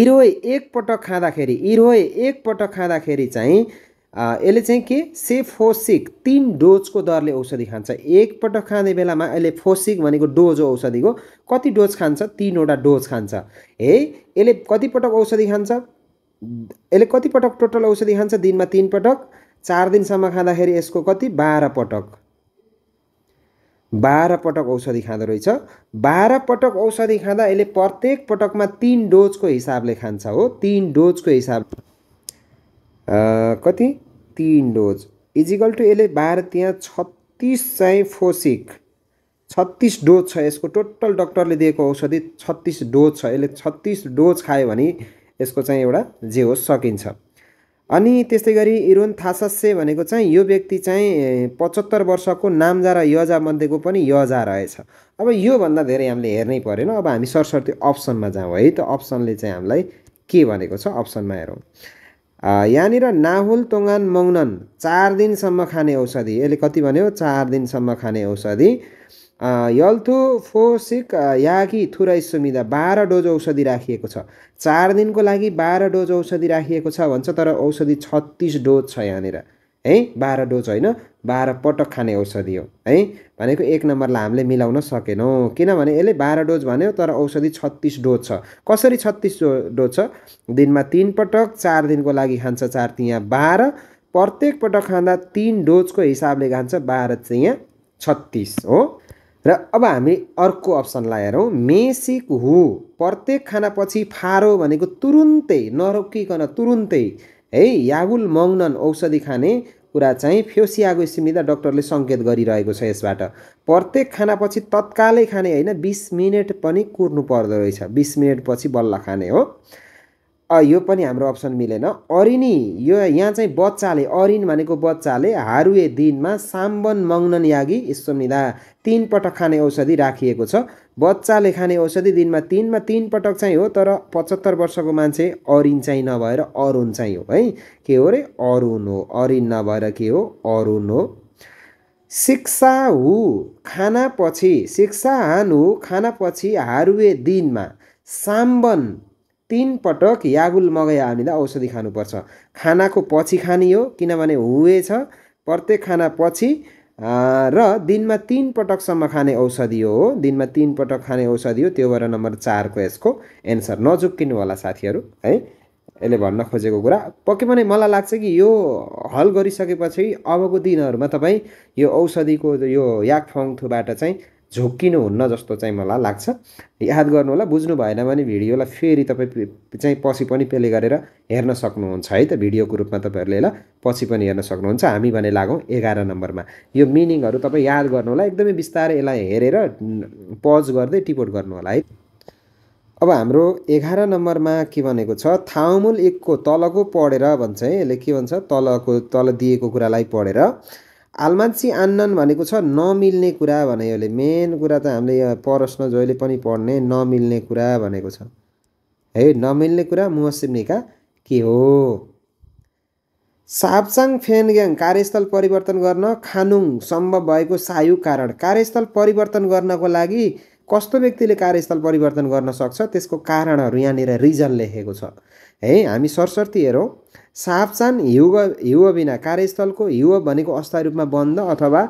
इरोय एकपटक खाँदाखेरि इरोय एकपटक खाँदाखेरि चाहिँ यसले चाहिँ के सेफोसिक तिन डोजको दरले औषधि खान्छ एकपटक खाने बेलामा यसले फोसिक भनेको डोज हो औषधिको कति डोज खान्छ तिनवटा डोज खान्छ है यसले कतिपटक औषधि खान्छ यसले पटक टोटल औषधि खान्छ दिनमा तिन पटक चार दिनसम्म खाँदाखेरि यसको कति बाह्र पटक बाह्र पटक औषधि खाँदो रहेछ बाह्र पटक औषधि खाँदा यसले प्रत्येक पटकमा तिन डोजको हिसाबले खान्छ हो तिन डोजको हिसाब कति तिन डोज इजिकल टु यसले बाह्र त्यहाँ छत्तिस चाहिँ फोसिक छत्तिस डोज छ यसको टोटल डक्टरले दिएको औषधि छत्तिस डोज छ यसले छत्तिस डोज खायो भने यसको चाहिँ एउटा जे होस् सकिन्छ अनि त्यस्तै गरी इरोन थासस्य भनेको चाहिँ यो व्यक्ति चाहिँ पचहत्तर वर्षको नाम्जा र यजामध्येको पनि यजा रहेछ अब योभन्दा धेरै हामीले हेर्नै परेन अब हामी सरस्वती अप्सनमा जाउँ है त अप्सनले चाहिँ हामीलाई के भनेको छ अप्सनमा हेरौँ यहाँनिर नाहुल तोङान मौनन चार दिनसम्म खाने औषधि यसले कति भन्यो चार दिनसम्म खाने औषधि यल्थो फोसिक यागी थुराइ सुमिदा बाह्र डोज औषधि राखिएको छ चार दिनको लागि बाह्र डोज औषधि राखिएको छ भन्छ तर औषधि छत्तिस डोज छ यहाँनिर है बाह्र डोज होइन बाह्र पटक खाने औषधि हो है भनेको एक नम्बरलाई हामीले मिलाउन सकेनौँ किनभने यसले बाह्र डोज भन्यो तर औषधि छत्तिस डोज छ कसरी छत्तिस डोज छ दिनमा तिन पटक चार दिनको लागि खान्छ चार तियाँ बाह्र प्रत्येक पटक खाँदा तिन डोजको हिसाबले खान्छ बाह्र यहाँ छत्तिस हो र अब हामी अर्को अप्सनलाई हेरौँ मेसिक हु प्रत्येक खानापछि फारो भनेको तुरुन्तै नरोकिकन तुरुन्तै है याबुल मग्नन औषधि खाने कुरा चाहिँ फ्योसियाको सिमिदा डक्टरले सङ्केत गरिरहेको छ यसबाट प्रत्येक खानापछि तत्कालै खाने होइन बिस मिनट पनि कुर्नु पर्दो रहेछ बिस मिनटपछि बल्ल खाने हो यो पनि हाम्रो अप्सन मिलेन अरिनी यो यहाँ चाहिँ बच्चाले अरिन भनेको बच्चाले हारुए दिनमा साम्बन मङ्गन यागी निदा तिन पटक खाने औषधि राखिएको छ बच्चाले खाने औषधि दिनमा तिनमा तिन पटक चाहिँ हो तर पचहत्तर वर्षको मान्छे अरिन चाहिँ नभएर अरुण चाहिँ हो है के हो अरे अरुण हो अरिन नभएर के हो अरुण हो शिक्षा हु खानापछि शिक्षा हान हु खानापछि हारुए दिनमा साम्बन तिन पटक यागुल मगाइ हानिँदा औषधि खानुपर्छ खानाको पछि खाने हो किनभने छ प्रत्येक खाना पछि र दिनमा तिन पटकसम्म खाने औषधि हो दिनमा तिन पटक खाने औषधि हो त्यो भएर नम्बर चारको यसको एन्सर नजुक्किनु होला साथीहरू है यसले भन्न खोजेको कुरा पक्कै पनि मलाई लाग्छ कि यो हल गरिसकेपछि अबको दिनहरूमा तपाईँ यो औषधिको यो याक फङथुबाट चाहिँ झोक्किनुहुन्न जस्तो चाहिँ मलाई लाग्छ याद गर्नु होला बुझ्नु भएन भने भिडियोलाई फेरि तपाईँ चाहिँ पछि पनि प्ले गरेर हेर्न सक्नुहुन्छ है त भिडियोको रूपमा तपाईँहरूले यसलाई पछि पनि हेर्न सक्नुहुन्छ हामी भने लागौँ एघार नम्बरमा यो मिनिङहरू तपाईँ याद गर्नु होला एकदमै बिस्तारै यसलाई हेरेर पज गर्दै टिपोट गर्नु होला है अब हाम्रो एघार नम्बरमा के भनेको छ थाउमुल एकको तलको पढेर भन्छ है यसले के भन्छ तलको तल दिएको कुरालाई पढेर आल्माची आन्नन भनेको छ नमिल्ने कुरा भने यसले मेन कुरा त हामीले यहाँ प्रश्न जहिले पनि पढ्ने नमिल्ने कुरा भनेको छ है नमिल्ने कुरा मुहसिब के हो सापचाङ फेनग्याङ कार्यस्थल परिवर्तन गर्न खानुङ सम्भव भएको सायु कारण कार्यस्थल परिवर्तन गर्नको लागि कस्तो व्यक्तिले कार्यस्थल परिवर्तन गर्न सक्छ त्यसको कारणहरू यहाँनिर रिजन लेखेको छ है हामी सरस्वती हेरौँ साफचान हिउ हिउ बिना कार्यस्थलको हिउ भनेको अस्थायी रूपमा बन्द अथवा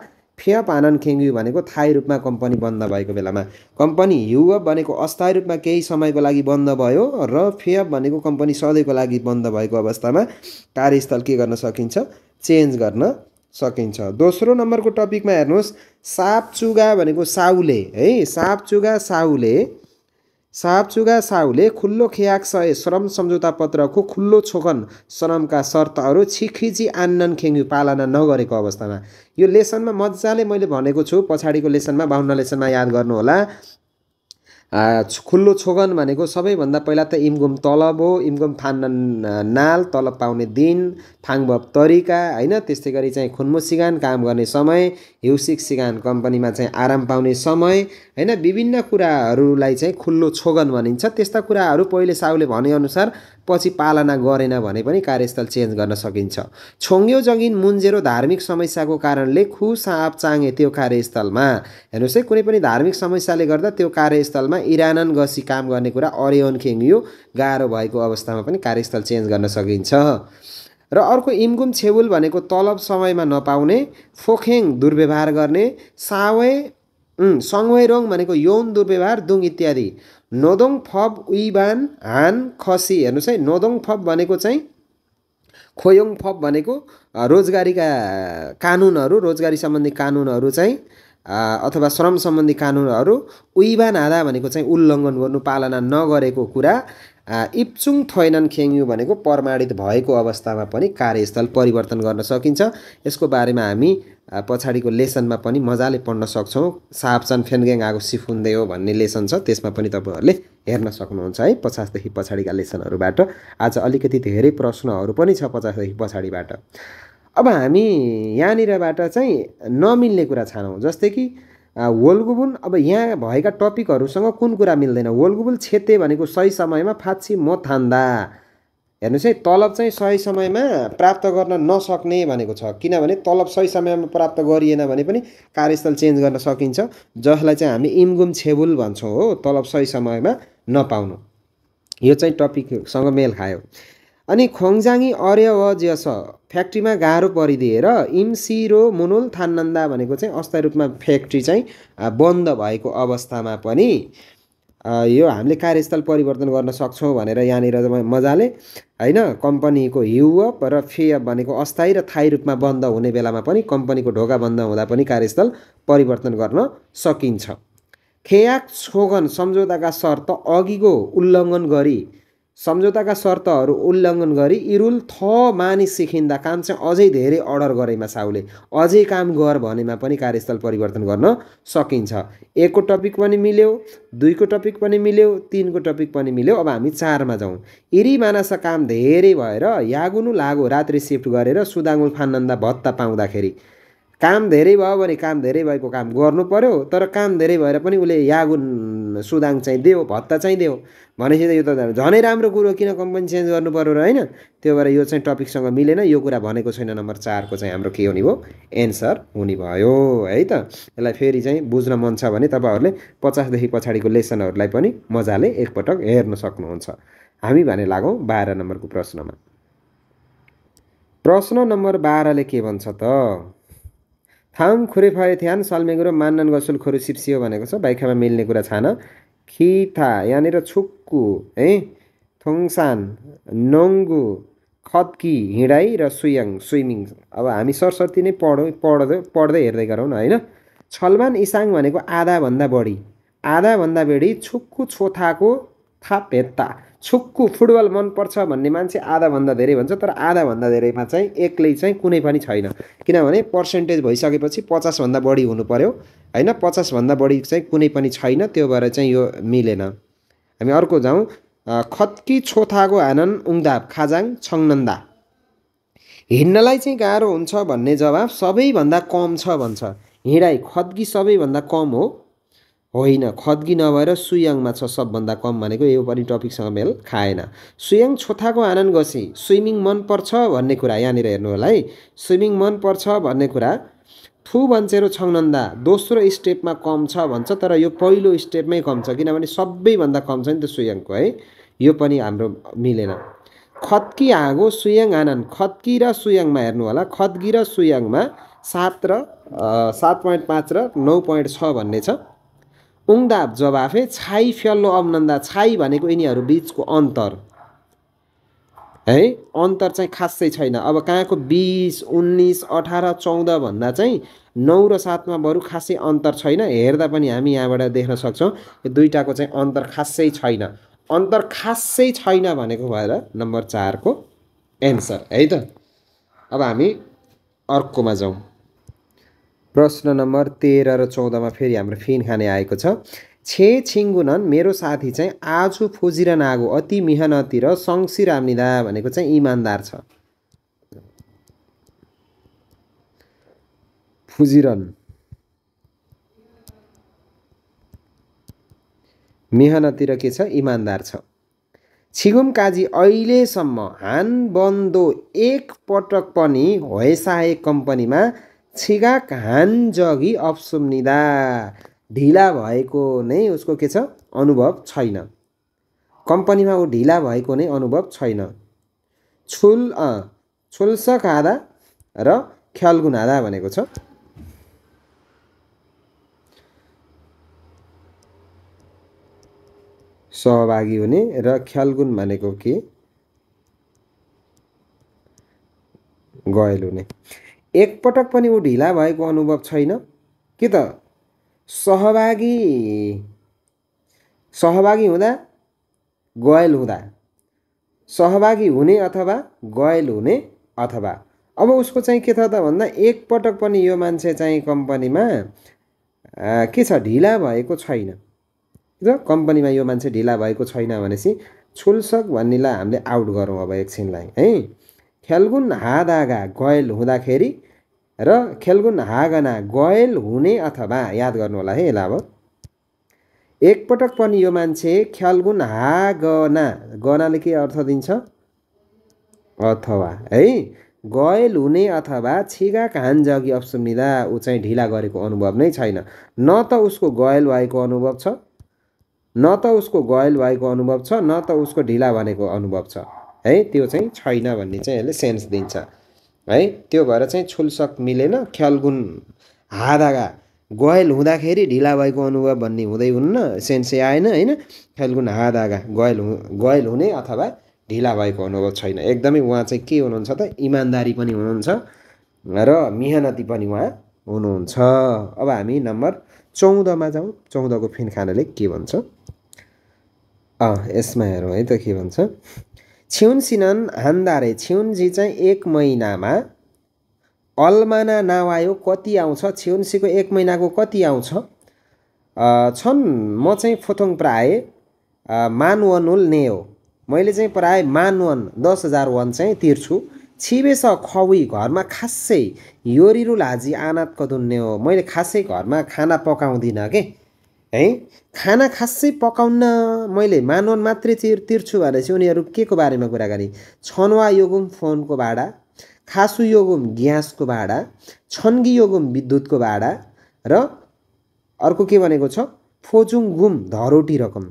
फ्याप आनन्द खेङ्यु भनेको थायी रूपमा कम्पनी बन्द भएको बेलामा कम्पनी हिउ भनेको अस्थायी रूपमा केही समयको लागि बन्द भयो र फ्याप भनेको कम्पनी सधैँको लागि बन्द भएको अवस्थामा कार्यस्थल के गर्न सकिन्छ चेन्ज गर्न सकिन्छ दोस्रो नम्बरको टपिकमा हेर्नुहोस् साप भनेको साउले है सापचुगा साउले सापचुगा साहुले खुल्लो खेयाक सय श्रम सम्झौता पत्रको खुल्लो छोकन श्रमका शर्तहरू छिखिची आन्नन खेङ्यु पालना नगरेको अवस्थामा यो लेसनमा मजाले मैले भनेको छु पछाडिको लेसनमा बाहुन्न लेसनमा याद गर्नुहोला खुल्लो छोगन भनेको सबैभन्दा पहिला त इमगुम तलब हो इम्गुम फान्न नाल तलब पाउने दिन फाङभप तरिका होइन त्यस्तै गरी चाहिँ खुन्मु सिगान काम गर्ने समय हिउसिक सिगान कम्पनीमा चाहिँ आराम पाउने समय होइन विभिन्न कुराहरूलाई चाहिँ खुल्लो छोगन भनिन्छ त्यस्ता कुराहरू पहिले साहुले भनेअनुसार पछि पालना गरेन भने पनि कार्यस्थल चेन्ज गर्न सकिन्छ छोङ्ग्यो जगिन मुन्जेरो धार्मिक समस्याको कारणले खु साँप चाङे त्यो कार्यस्थलमा हेर्नुहोस् है कुनै पनि धार्मिक समस्याले गर्दा त्यो कार्यस्थलमा अवस्थामा इरानन गसी काम गर्ने कुरा खेङ यो गाह्रो भएको अवस्थामा पनि कार्यस्थल चेन्ज गर्न सकिन्छ र अर्को इमगुम छेबुल भनेको तलब समयमा नपाउने फोखेङ दुर्व्यवहार गर्ने सावे सङ्वेरोङ भनेको यौन दुर्व्यवहार दुङ इत्यादि नोदोङ फप उइबान हान खसी हेर्नुहोस् है नोदोङ फप भनेको चाहिँ खोयोङ फप भनेको रोजगारीका कानुनहरू रोजगारी सम्बन्धी कानुनहरू चाहिँ अथवा श्रम सम्बन्धी कानुनहरू उइबान आधा भनेको चाहिँ उल्लङ्घन गर्नु पालना नगरेको कुरा इप्चुङ थैनन खेङ्यु भनेको प्रमाणित भएको अवस्थामा पनि कार्यस्थल परिवर्तन गर्न सकिन्छ यसको बारेमा हामी पछाडिको लेसनमा पनि मजाले पढ्न सक्छौँ साप्चन फेनगेङ आगो सिफुन्दे हो भन्ने लेसन छ त्यसमा पनि तपाईँहरूले हेर्न सक्नुहुन्छ है पचासदेखि पछाडिका लेसनहरूबाट आज अलिकति धेरै प्रश्नहरू पनि छ पचासदेखि पछाडिबाट अब हामी यहाँनिरबाट चाहिँ नमिल्ने कुरा छानौँ जस्तै कि वोलगुबुल अब यहाँ भएका टपिकहरूसँग कुन कुरा मिल्दैन होलगुबुल छेते भनेको सही समयमा म मथान्दा हेर्नुहोस् है तलब चाहिँ सही समयमा प्राप्त गर्न नसक्ने भनेको छ किनभने तलब सही समयमा प्राप्त गरिएन भने पनि कार्यस्थल चेन्ज गर्न सकिन्छ जसलाई चाहिँ हामी इमगुम छेबुल भन्छौँ हो तलब सही समयमा नपाउनु यो चाहिँ टपिकसँग मेल खायो अनि खोङजाङी अर्य छ फ्याक्ट्रीमा गाह्रो परिदिएर इम्सिरो मुनुल थान्नन्दा भनेको चाहिँ अस्थायी रूपमा फ्याक्ट्री चाहिँ बन्द भएको अवस्थामा पनि यो हामीले कार्यस्थल परिवर्तन गर्न सक्छौँ भनेर यहाँनिर मजाले होइन कम्पनीको हिउअप र फेअप भनेको अस्थायी र थायी रूपमा बन्द हुने बेलामा पनि कम्पनीको ढोका बन्द हुँदा पनि कार्यस्थल परिवर्तन गर्न सकिन्छ खेयाक छोगन सम्झौताका शर्त अघिको उल्लङ्घन गरी सम्झौताका शर्तहरू उल्लङ्घन गरी इरुल थ मानिस सिकिँदा काम चाहिँ अझै धेरै अर्डर गरेमा साहुले अझै काम गर भनेमा पनि कार्यस्थल परिवर्तन गर्न सकिन्छ एकको टपिक पनि मिल्यो दुईको टपिक पनि मिल्यो तिनको टपिक पनि मिल्यो अब हामी चारमा जाउँ इरी मानस काम धेरै भएर यागुनु लागो रात्रि सिफ्ट गरेर सुदाङुल फानन्दा भत्ता पाउँदाखेरि काम धेरै भयो भने काम धेरै भएको काम गर्नु पऱ्यो तर काम धेरै भएर पनि उसले यागुन सुदाङ चाहिँ दियो भत्ता चाहिँ दियो भनेपछि त यो त झनै राम्रो कुरो किन कम्पनी चेन्ज गर्नु पऱ्यो र होइन त्यो भएर यो चाहिँ टपिकसँग मिलेन यो कुरा भनेको छैन नम्बर चारको चाहिँ हाम्रो के हुने भयो एन्सर हुने भयो है त यसलाई फेरि चाहिँ बुझ्न मन छ भने तपाईँहरूले पचासदेखि पछाडिको लेसनहरूलाई पनि मजाले एकपटक हेर्न सक्नुहुन्छ हामी भने लागौँ बाह्र नम्बरको प्रश्नमा प्रश्न नम्बर बाह्रले के भन्छ त थाम खुरेफारे थ्यान सालमेगुरो मान्नन गसुल खोरु सिप्सियो भनेको छ बाइखामा मिल्ने कुरा छान खिथा यहाँनिर छुक्कु है थोङसान नङ्गु खत्की हिँडाइ र सुयाङ स्विमिङ अब हामी सरस्वती नै पढौँ पढ्दै पढ्दै हेर्दै गरौँ न होइन छलमान इसाङ भनेको आधाभन्दा बढी आधाभन्दा बढी छुक्कु छोथाको थाप हेत्ता छुक्कु फुटबल मनपर्छ भन्ने मान्छे आधाभन्दा धेरै भन्छ तर आधाभन्दा धेरैमा चाहिँ एक्लै चाहिँ कुनै पनि छैन किनभने पर्सेन्टेज भइसकेपछि पचासभन्दा बढी हुनु पऱ्यो होइन पचासभन्दा बढी चाहिँ कुनै पनि छैन त्यो भएर चाहिँ यो मिलेन हामी अर्को जाउँ खत्की छोथाको हानन उङ्दा खाजाङ छङनन्दा हिँड्नलाई चाहिँ गाह्रो हुन्छ भन्ने जवाब सबैभन्दा कम छ भन्छ हिँडाइ खत्की सबैभन्दा कम हो होइन खद्गी नभएर सुयाङमा छ सबभन्दा कम भनेको यो पनि टपिकसँग मेल खाएन सुयाङ छोथाको आनन्द गसी स्विमिङ मनपर्छ भन्ने कुरा यहाँनिर हेर्नु होला है स्विमिङ मनपर्छ भन्ने कुरा थु बन्चेरो छङनन्दा दोस्रो स्टेपमा कम छ भन्छ तर यो पहिलो स्टेपमै कम छ किनभने सबैभन्दा कम छ नि त सुयाङको है यो पनि हाम्रो मिलेन खत्की आगो सुयाङ आनन्द खत्की र सुयाङमा हेर्नु होला खत्की र सुयाङमा सात र सात पोइन्ट पाँच र नौ पोइन्ट छ भन्ने छ उङ्दा जवाफे छाई फ्याल्लो अवनन्दा छाई भनेको यिनीहरू बिचको अन्तर है अन्तर चाहिँ खासै छैन अब कहाँको बिस उन्नाइस अठार चौध भन्दा चाहिँ नौ र सातमा बरु खासै अन्तर छैन हेर्दा पनि हामी यहाँबाट देख्न सक्छौँ यो दुइटाको चाहिँ अन्तर खासै छैन अन्तर खासै छैन भनेको भएर नम्बर चारको एन्सर है त अब हामी अर्कोमा जाउँ प्रश्न नम्बर तेह्र र चौधमा फेरि हाम्रो फिन खाने आएको छ छे छिङ्गुनन मेरो साथी चाहिँ आजु फुजिर नागो अति मिहनती र सङ्सी रामनिदा भनेको चाहिँ इमान्दार छ फुजिरन मिहनती र के छ इमान्दार छ छिगुम काजी अहिलेसम्म हान बन्दो एक पटक पनि हैसाहे कम्पनीमा छिगा घान जगी अप्सुम्निदा ढिला भएको नै उसको के छ अनुभव छैन कम्पनीमा ऊ ढिला भएको नै अनुभव छैन छुल छुल्स खाँदा र ख्यालगुनादा भनेको छ सहभागी हुने र ख्यालगुन भनेको के गयल हुने एकपटक पनि ऊ ढिला भएको अनुभव छैन के त सहभागी सहभागी हुँदा गयल हुँदा सहभागी हुने अथवा गयल हुने अथवा अब उसको चाहिँ के छ त भन्दा एकपटक पनि यो मान्छे चाहिँ कम्पनीमा के छ ढिला भएको छैन र कम्पनीमा यो मान्छे ढिला भएको छैन भनेपछि छुलसक भन्नेलाई हामीले आउट गरौँ अब एकछिनलाई है खेलगुन हादागा गयल हुँदाखेरि र खेलगुन हागना गयल हुने अथवा याद गर्नु होला है यसलाई अब एकपटक पनि यो मान्छे खेलगुन हागना गनाले के अर्थ दिन्छ अथवा है गयल हुने अथवा छिगा खान जगी अप्सुमिदा ऊ चाहिँ ढिला गरेको अनुभव नै छैन न त उसको गयल भएको अनुभव छ न त उसको गयल भएको अनुभव छ न त उसको ढिला भनेको अनुभव छ है त्यो चाहिँ छैन भन्ने चाहिँ यसले सेन्स दिन्छ है त्यो भएर चाहिँ छुलसक मिलेन ख्यालगुन हादागा गयल हुँदाखेरि ढिला भएको अनुभव भन्ने हुँदै हुन्न सेन्सै आएन होइन ख्यालगुन हादागा गयल हु गयल हुने अथवा ढिला भएको अनुभव छैन एकदमै उहाँ चाहिँ के हुनुहुन्छ त इमान्दारी पनि हुनुहुन्छ र मेहनती पनि उहाँ हुनुहुन्छ अब हामी नम्बर चौधमा जाउँ चौधको फिनखानाले के भन्छ यसमा हेरौँ है त के भन्छ छिउनसिनन हान्दारे छिउनजी चाहिँ एक महिनामा अल्माना नवायो कति आउँछ छिउन्सीको एक महिनाको कति आउँछ छन् म चाहिँ फोथोङ प्राय मानवनुल ने हो मैले चाहिँ प्राय मानवन दस हजार वन चाहिँ तिर्छु छिबेस खवी घरमा खासै योरिरुल हाजी आनात कदुन्ने हो मैले खासै घरमा खाना पकाउँदिनँ के है खाना खासै पकाउन मैले मानवन मात्रै तिर तिर्छु भने चाहिँ उनीहरू के को बारेमा कुरा गरेँ छनवा योगुम फोनको भाडा खासु योगुम ग्यासको भाडा छन्गी योगुम विद्युतको भाडा र अर्को के भनेको छ फोजुङ घुम धरोटी रकम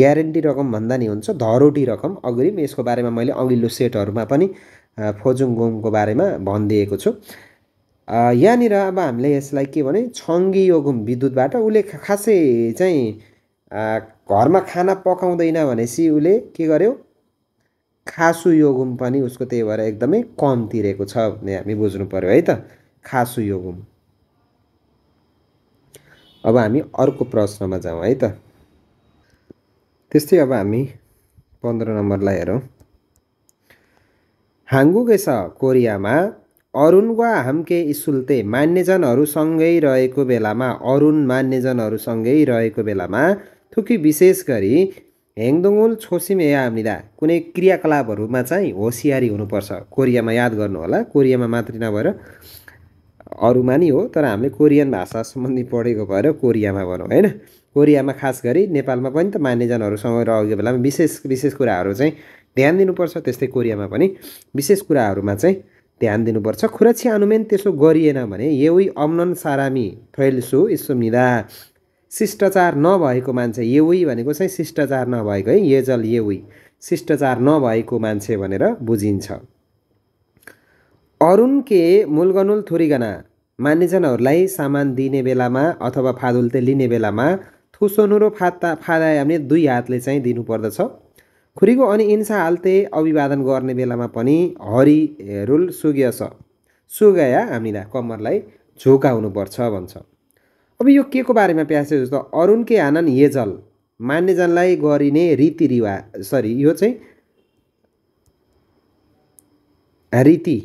ग्यारेन्टी रकम भन्दा नि हुन्छ धरोटी रकम अग्रिम यसको बारेमा मैले अघिल्लो सेटहरूमा पनि फोजुङ गुमको बारेमा भनिदिएको छु यहाँनिर अब हामीले यसलाई के भने छङ्गी योगुम विद्युतबाट उसले खासै चाहिँ घरमा खाना पकाउँदैन भनेपछि उसले के गर्यो खासु योगुम पनि उसको त्यही भएर एकदमै कम तिरेको छ भन्ने हामी बुझ्नु पऱ्यो है त खासु योगुम अब हामी अर्को प्रश्नमा जाउँ है त त्यस्तै अब हामी पन्ध्र नम्बरलाई हेरौँ हाङ्गुगेस कोरियामा अरुण वा हाम्के इसुल्ते मान्यजनहरूसँगै रहेको बेलामा अरुण मान्यजनहरूसँगै रहेको बेलामा थुकी विशेष गरी हेङदुङुल छोसिम या कुनै क्रियाकलापहरूमा चाहिँ होसियारी हुनुपर्छ कोरियामा याद गर्नु होला कोरियामा मात्रै नभएर अरूमा नि हो तर हामीले कोरियन भाषा सम्बन्धी पढेको भएर कोरियामा भनौँ होइन कोरियामा खास गरी नेपालमा पनि त मान्यजनहरूसँग रहेको बेलामा विशेष विशेष कुराहरू चाहिँ ध्यान दिनुपर्छ त्यस्तै कोरियामा पनि विशेष कुराहरूमा चाहिँ ध्यान दिनुपर्छ खुरक्षी अनुमेन त्यसो गरिएन भने येवी अम्नन सारामी थैलसु इसुमिदा शिष्टाचार नभएको मान्छे येवी भनेको चाहिँ शिष्टाचार नभएको है येजल येउई शिष्टाचार नभएको मान्छे भनेर बुझिन्छ अरुण के मुलगनुल थुरिगना मान्यजनहरूलाई सामान दिने बेलामा अथवा फादुल्ते लिने बेलामा थुसोनुरो फाता फादा दुई हातले चाहिँ दिनुपर्दछ खुरीको अनि इन्सा हाल्ते अभिवादन गर्ने बेलामा पनि हरि रुल सुगयस सुगया हामीलाई कम्मरलाई झोकाउनुपर्छ भन्छ अब यो के को बारेमा प्यासेज त अरुण के आनन्द येजल मान्यजनलाई गरिने रीतिरिवाज सरी यो चाहिँ रीति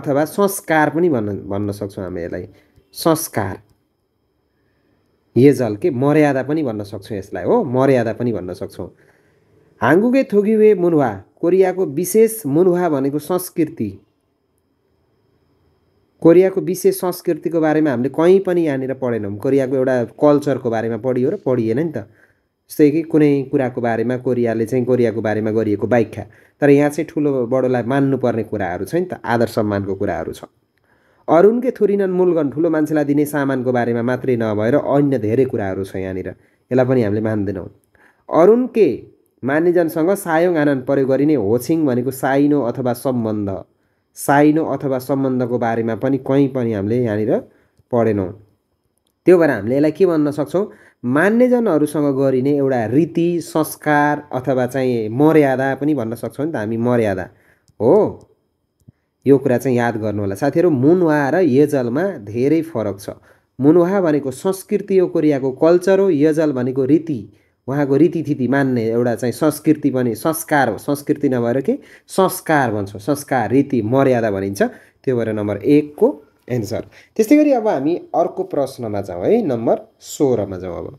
अथवा संस्कार पनि भन्न भन्न सक्छौँ हामी यसलाई संस्कार येजल के मर्यादा पनि भन्न सक्छौँ यसलाई हो मर्यादा पनि भन्न सक्छौँ हाङ्गुगे थोगिवे मुनुवा कोरियाको विशेष मुनुवा भनेको संस्कृति कोरियाको विशेष संस्कृतिको बारेमा हामीले कहीँ पनि यहाँनिर पढेनौँ कोरियाको एउटा कल्चरको बारेमा पढियो र पढिएन नि त जस्तै कि कुनै कुराको बारेमा कोरियाले चाहिँ कोरियाको बारेमा गरिएको व्याख्या तर यहाँ चाहिँ ठुलो बडोलाई मान्नुपर्ने कुराहरू छ नि त आदर सम्मानको कुराहरू छ अरुणकै थुरिनन् मूलगन ठुलो मान्छेलाई दिने सामानको बारेमा मात्रै नभएर अन्य धेरै कुराहरू छ यहाँनिर यसलाई पनि हामीले मान्दैनौँ अरुणके मान्यजनसँग सायोङ आनन्द प्रयोग गरिने होछिङ भनेको साइनो अथवा सम्बन्ध साइनो अथवा सम्बन्धको बारेमा पनि कहीँ पनि हामीले यहाँनिर पढेनौँ त्यो भएर हामीले यसलाई के भन्न सक्छौँ मान्यजनहरूसँग गरिने एउटा रीति संस्कार अथवा चाहिँ मर्यादा पनि भन्न सक्छौँ नि त हामी मर्यादा हो यो कुरा चाहिँ याद गर्नु होला साथीहरू मुनवा र यजलमा धेरै फरक छ मुनवा भनेको संस्कृति यो कोरियाको कल्चर हो यजल भनेको रीति उहाँको रीतिथिति मान्ने एउटा चाहिँ संस्कृति पनि संस्कार हो संस्कृति नभएर के संस्कार भन्छौँ संस्कार रीति मर्यादा भनिन्छ त्यो भएर नम्बर एकको एन्सर त्यस्तै गरी अब हामी अर्को प्रश्नमा जाउँ है नम्बर सोह्रमा जाउँ अब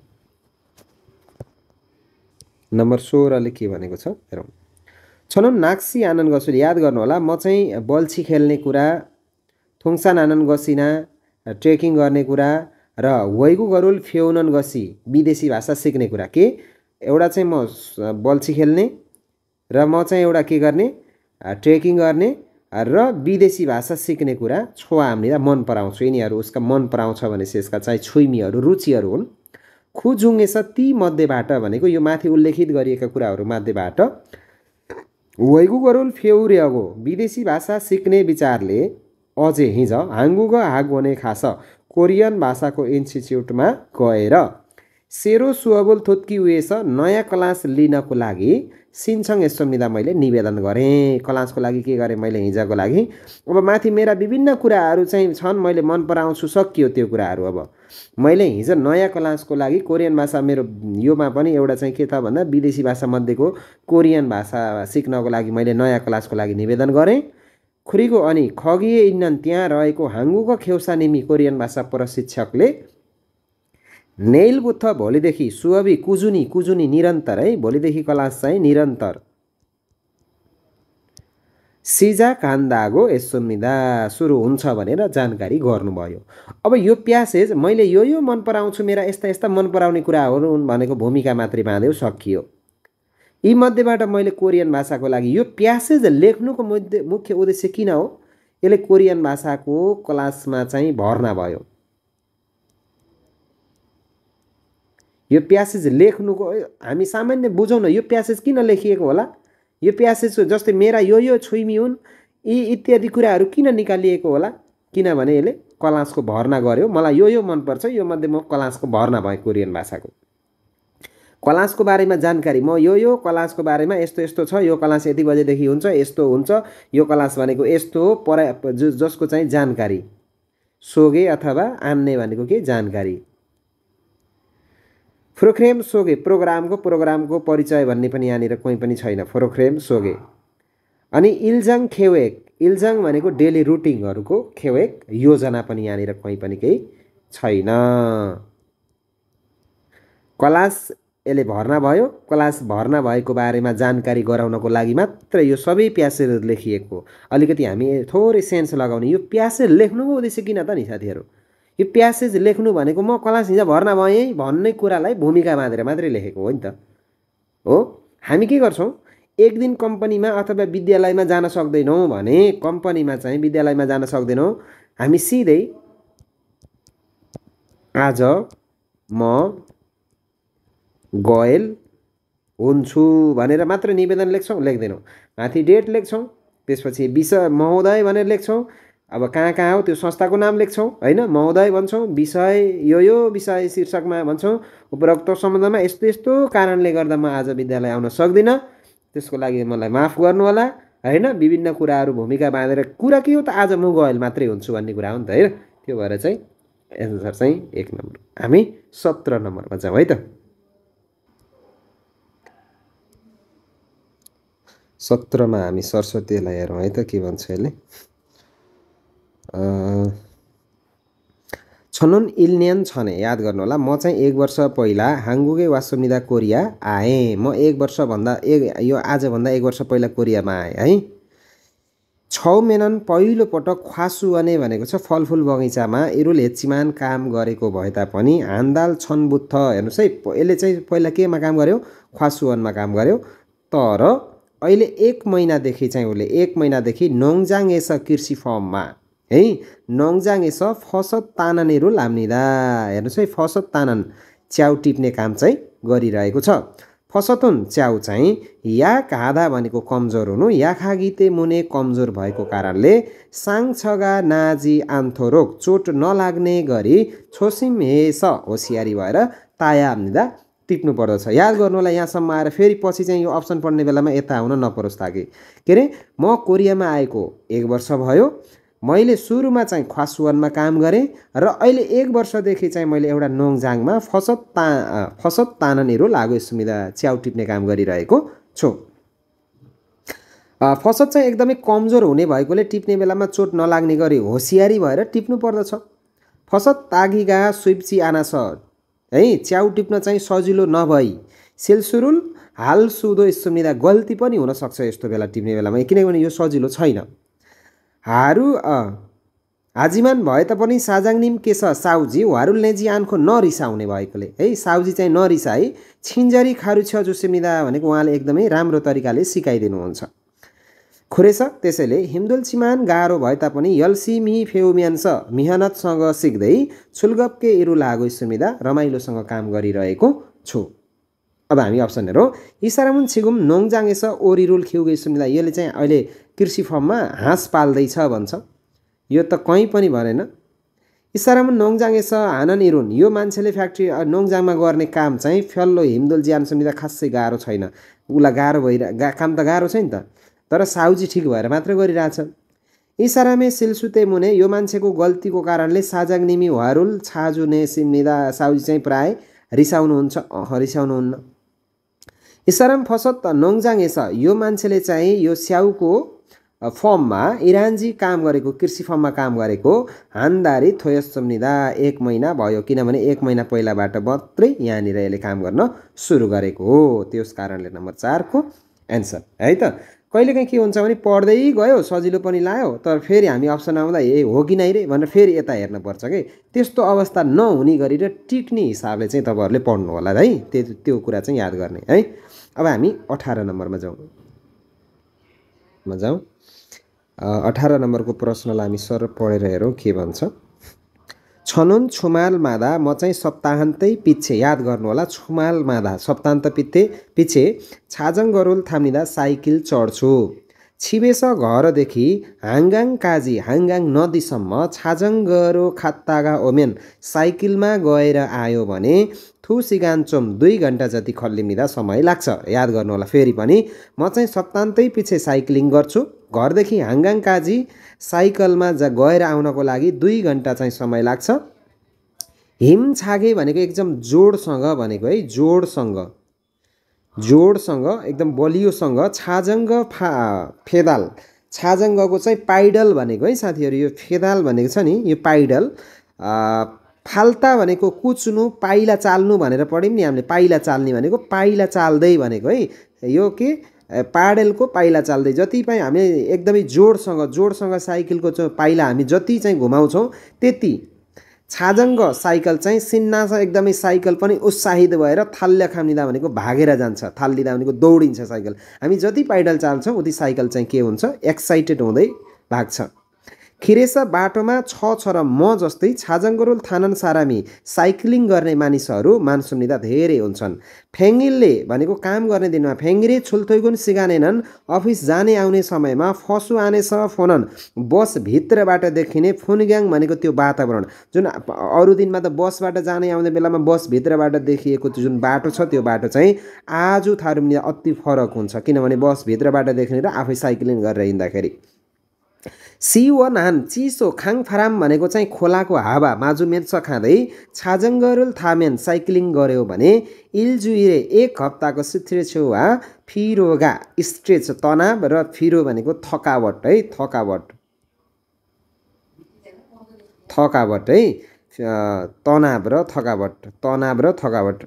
नम्बर सोह्रले के भनेको छ हेरौँ छनौट नाक्सी आनन्द गसुले याद गर्नुहोला म चाहिँ बल्छी खेल्ने कुरा थुङसान आनन्द गसिना ट्रेकिङ गर्ने कुरा र वैगु गरुल फेउनन गसी विदेशी भाषा सिक्ने कुरा के एउटा चाहिँ म बल्छी खेल्ने र म चाहिँ एउटा के गर्ने ट्रेकिङ गर्ने र विदेशी भाषा सिक्ने कुरा छो हामीले मन पराउँछु यिनीहरू उसका मन पराउँछ भनेपछि यसका चाहिँ छुइमीहरू रुचिहरू हुन् खुजुङ्गेस ती मध्येबाट भनेको यो माथि उल्लेखित गरिएका कुराहरू मध्येबाट वैगु गरुल फेउरेगो विदेशी भाषा सिक्ने विचारले अझै हिज हाङ्गुग हाग भने खास कोरियन भाषाको इन्स्टिच्युटमा गएर सेरो सुअबुल थोत्की उएस नयाँ क्लास लिनको लागि सिन्छङ मिदा मैले निवेदन गरेँ क्लासको लागि के गरेँ मैले हिजोको लागि अब माथि मेरा विभिन्न कुराहरू चाहिँ छन् मैले मन पराउँछु सकियो त्यो कुराहरू अब मैले हिजो नयाँ क्लासको लागि कोरियन भाषा मेरो योमा पनि एउटा चाहिँ के त भन्दा विदेशी भाषामध्येको कोरियन भाषा सिक्नको लागि मैले नयाँ क्लासको लागि निवेदन गरेँ खुरीको अनि खगिए इन्नन त्यहाँ रहेको हाङ्गुको खेउसा निमी कोरियन भाषा प्रशिक्षकले नेलबुत्थ भोलिदेखि सुअबी कुजुनी कुजुनी निरन्तर है भोलिदेखि क्लास चाहिँ निरन्तर सिजा कान्दागो एसोमिदा सुरु हुन्छ भनेर जानकारी गर्नुभयो अब यो प्यासेज मैले यो यो मन पराउँछु मेरा यस्ता यस्ता मन पराउने कुराहरू भनेको भूमिका मात्रै बाँध्यो सकियो यी मध्येबाट मैले कोरियन भाषाको लागि यो प्यासेज लेख्नुको मध्य मुख्य उद्देश्य किन हो यसले कोरियन भाषाको क्लासमा चाहिँ भर्ना भयो यो प्यासेज लेख्नुको हामी सामान्य बुझौँ न यो प्यासेज किन लेखिएको होला यो प्यासेज जस्तै मेरा यो यो छुइमी हुन् यी इत्यादि कुराहरू किन निकालिएको होला किनभने यसले कलासको भर्ना गर्यो मलाई यो यो मनपर्छ यो मध्ये म कलासको भर्ना भएँ कोरियन भाषाको कलासको बारेमा जानकारी म यो यो कलासको बारेमा यस्तो यस्तो छ यो कलास यति बजेदेखि हुन्छ यस्तो हुन्छ यो कलास भनेको यस्तो हो जसको चाहिँ जानकारी सोगे अथवा आन्ने भनेको के जानकारी फ्रोख्रेम सोगे प्रोग्रामको प्रोग्रामको परिचय भन्ने पनि यहाँनिर कोही पनि छैन फ्रोख्रेम सोगे अनि इल्जाङ खेवेक इल्जाङ भनेको डेली रुटिनहरूको खेवेक योजना पनि यहाँनिर कोही पनि केही छैन कलास यसले भर्ना भयो क्लास भर्ना भएको बारेमा जानकारी गराउनको लागि मात्र यो सबै प्यासेजहरू लेखिएको अलिकति हामी थोरै सेन्स लगाउने यो प्यासेज लेख्नुको उद्देश्य किन त नि साथीहरू यो प्यासेज लेख्नु भनेको म क्लास हिजो भर्ना भएँ भन्ने कुरालाई भूमिका बाँधेर मात्रै लेखेको हो नि त हो हामी के गर्छौँ एक दिन कम्पनीमा अथवा विद्यालयमा जान सक्दैनौँ भने कम्पनीमा चाहिँ विद्यालयमा जान सक्दैनौँ हामी सिधै आज म गयल हुन्छु भनेर मात्र निवेदन लेख्छौँ लेख्दैनौँ माथि डेट लेख्छौँ त्यसपछि विषय महोदय भनेर लेख्छौँ अब कहाँ कहाँ हो त्यो संस्थाको नाम लेख्छौँ होइन महोदय भन्छौँ विषय यो यो विषय शीर्षकमा भन्छौँ उपरोक्त सम्बन्धमा यस्तो यस्तो कारणले गर्दा म आज विद्यालय आउन सक्दिनँ त्यसको लागि मलाई माफ गर्नु होला होइन विभिन्न कुराहरू भूमिका बाँधेर कुरा के हो त आज म गयल मात्रै हुन्छु भन्ने कुरा हो नि त होइन त्यो भएर चाहिँ एन्सर चाहिँ एक नम्बर हामी सत्र नम्बरमा जाउँ है त सत्रमा हामी सरस्वतीलाई हेरौँ है त के भन्छ यसले इलनियन छ छने याद गर्नु होला म चाहिँ एक वर्ष पहिला हाङ्गुकै वासुमिदा कोरिया आएँ म एक वर्षभन्दा एक यो आजभन्दा एक वर्ष पहिला कोरियामा आएँ है छौ मेनन पहिलोपटक अने भनेको छ फलफुल बगैँचामा इरुल हेचिमान काम गरेको भए तापनि हान्दाल बुद्ध हेर्नुहोस् है यसले चाहिँ पहिला केमा काम गर्यो ख्वासुअनमा काम गर्यो तर अहिले एक महिनादेखि चाहिँ उसले एक महिनादेखि नङजाङ एस कृषि फर्ममा है नङजाङ एस फसत ताननेहरू लाम्निदा हेर्नुहोस् है फसत तानन च्याउ टिप्ने काम चाहिँ गरिरहेको छ फसतुन च्याउ चाहिँ या हादा भनेको कमजोर हुनु या खागिते मुने कमजोर भएको कारणले साङछगा नाजी आन्थोरोग चोट नलाग्ने गरी छोसिम हेस होसियारी भएर ताया आम्दा टिप्नु पर्दछ याद होला यहाँसम्म आएर फेरि पछि चाहिँ यो अप्सन पढ्ने बेलामा यता आउन नपरोस् ताकि के अरे म कोरियामा आएको एक वर्ष भयो मैले सुरुमा चाहिँ ख्वासुवानमा काम गरेँ र अहिले एक वर्षदेखि चाहिँ मैले एउटा नोङजाङमा फसत ता फसत ताननेहरू लागु सुविधा च्याउ टिप्ने काम गरिरहेको छु फसत चाहिँ एकदमै कमजोर हुने भएकोले टिप्ने बेलामा चोट नलाग्ने गरी होसियारी भएर टिप्नु पर्दछ फसत तागिगा सुइप्ची आना है च्याउ टिप्न चाहिँ सजिलो नभई सेलसुरुल हाल सुदो यस्तो गल्ती पनि हुनसक्छ यस्तो बेला टिप्ने बेलामा किनभने यो सजिलो छैन हारु हाजिमान भए तापनि साजाङनिम के छ साउजी नेजी आन्खो नरिसाउने भएकोले है साउजी चाहिँ नरिसा है छिन्जरी खारु छ जोसेमिदा भनेको उहाँले एकदमै राम्रो तरिकाले सिकाइदिनुहुन्छ खुरेछ त्यसैले हिमदुल सिमान गाह्रो भए तापनि यल्सिमी फेउमियान्स मिहनतसँग सिक्दै छुलगपके इरु लागो सुमिदा रमाइलोसँग काम गरिरहेको छु अब हामी अप्सन हेरौँ इसारामुन छिगुम नोङजाङेस ओरिरुल खिउगे सुमिदा यसले चाहिँ अहिले कृषि फर्ममा हाँस पाल्दैछ भन्छ यो त कहीँ पनि भनेन इसारामुन नोङजाङेस हानन इरुन यो मान्छेले फ्याक्ट्री नोङजाङमा गर्ने काम चाहिँ फ्यल्लो हिमदुल ज्यान सुमिदा खासै गाह्रो छैन उसलाई गाह्रो भइरह काम त गाह्रो छ नि त तर साउजी ठिक भएर मात्र गरिरहेछ इसारामे सिलसुते मुने यो मान्छेको गल्तीको कारणले निमी हरुल छाजु ने सिमिदा साउजी चाहिँ प्राय रिसाउनुहुन्छ अह रिसाउनुहुन्न इसाराम फसत नोङजाङ एसा यो मान्छेले चाहिँ यो स्याउको फर्ममा इरान्जी काम गरेको कृषि फर्ममा काम गरेको हान्दारी थोयसम्निदा एक महिना भयो किनभने एक महिना पहिलाबाट मात्रै यहाँनिर यसले काम गर्न सुरु गरेको हो त्यस कारणले नम्बर चारको एन्सर है त कहिलेकाहीँ के हुन्छ भने पढ्दै गयो सजिलो पनि लाग्यो तर फेरि हामी अप्सन आउँदा ए हो कि नै रे भनेर फेरि यता हेर्नुपर्छ कि त्यस्तो अवस्था नहुने गरेर टिक्ने हिसाबले चाहिँ तपाईँहरूले पढ्नु होला है त्यो त्यो कुरा चाहिँ याद गर्ने है अब हामी अठार नम्बरमा जाउँ जाउँ अठार नम्बरको प्रश्नलाई हामी सर पढेर हेरौँ के भन्छ छनुन छुमाल मादा म चाहिँ सप्ताहन्तै पिच्छे याद गर्नुहोला छुमाल मादा सप्ताहन्त पित्ते पछि छाजङ गरुल थाम्निँदा साइकल चढ्छु छिबेस घरदेखि हाङगाङ काजी हाङगाङ नदीसम्म छाजङ गरो खात्तागा ओमेन साइकलमा गएर आयो भने थुसिगान्चोम दुई घन्टा जति खल्लिमिँदा समय लाग्छ याद गर्नु होला फेरि पनि म चाहिँ सप्तान्तै पछि साइक्लिङ गर्छु घरदेखि हाङगाङ काजी साइकलमा जा गएर आउनको लागि दुई घन्टा चाहिँ समय लाग्छ हिम छागे भनेको एकदम जोडसँग भनेको है जोडसँग जोडसँग एकदम बलियोसँग छाजङ्ग फा फेदाल छाजङ्गको चाहिँ पाइडल भनेको है साथीहरू यो फेदाल भनेको छ नि यो पाइडल फाल्ता भनेको कुच्नु पाइला चाल्नु भनेर पढ्यौँ नि हामीले पाइला चाल्ने भनेको पाइला चाल्दै भनेको है यो के पाडेलको पाइला चाल्दै जति पनि हामी एकदमै जोडसँग जोडसँग साइकलको पाइला हामी जति चाहिँ घुमाउँछौँ त्यति छाजङ्ग साइकल चाहिँ सिन्नास एकदमै साइकल पनि उत्साहित भएर थाल्ल्या लिँदा भनेको भागेर जान्छ थाल्लिँदा भनेको दौडिन्छ साइकल हामी जति पाइडल चाल्छौँ उति साइकल चाहिँ के हुन्छ एक्साइटेड हुँदै भाग्छ खिरेसा बाटोमा छ छ र म जस्तै छाजङ्गरोल थानन सारामी साइक्लिङ गर्ने मानिसहरू मानसुनिदा धेरै हुन्छन् फ्याङ्गिलले भनेको काम गर्ने दिनमा फ्याङ्गिरे छुल्थुगुन सिगानेनन् अफिस जाने आउने समयमा फसु आनेसँग फोनन बस भित्रबाट देखिने फुनग्याङ भनेको त्यो वातावरण जुन अरू दिनमा त बसबाट जाने आउने बेलामा बस भित्रबाट देखिएको जुन बाटो छ त्यो बाटो चाहिँ आज थारू अति फरक हुन्छ किनभने बसभित्रबाट भित्रबाट देखिने र आफै साइक्लिङ गरेर हिँड्दाखेरि हान चिसो खाङफाराम भनेको चाहिँ खोलाको हावा मेर्च खाँदै छाजङ्गरुल थामेन साइक्लिङ गऱ्यो भने इलजुइरे एक हप्ताको छेउवा फिरोगा स्ट्रेच तनाव र फिरो भनेको थकावट है थकावट थकावट है तनाव र थकावट तनाव र थकावट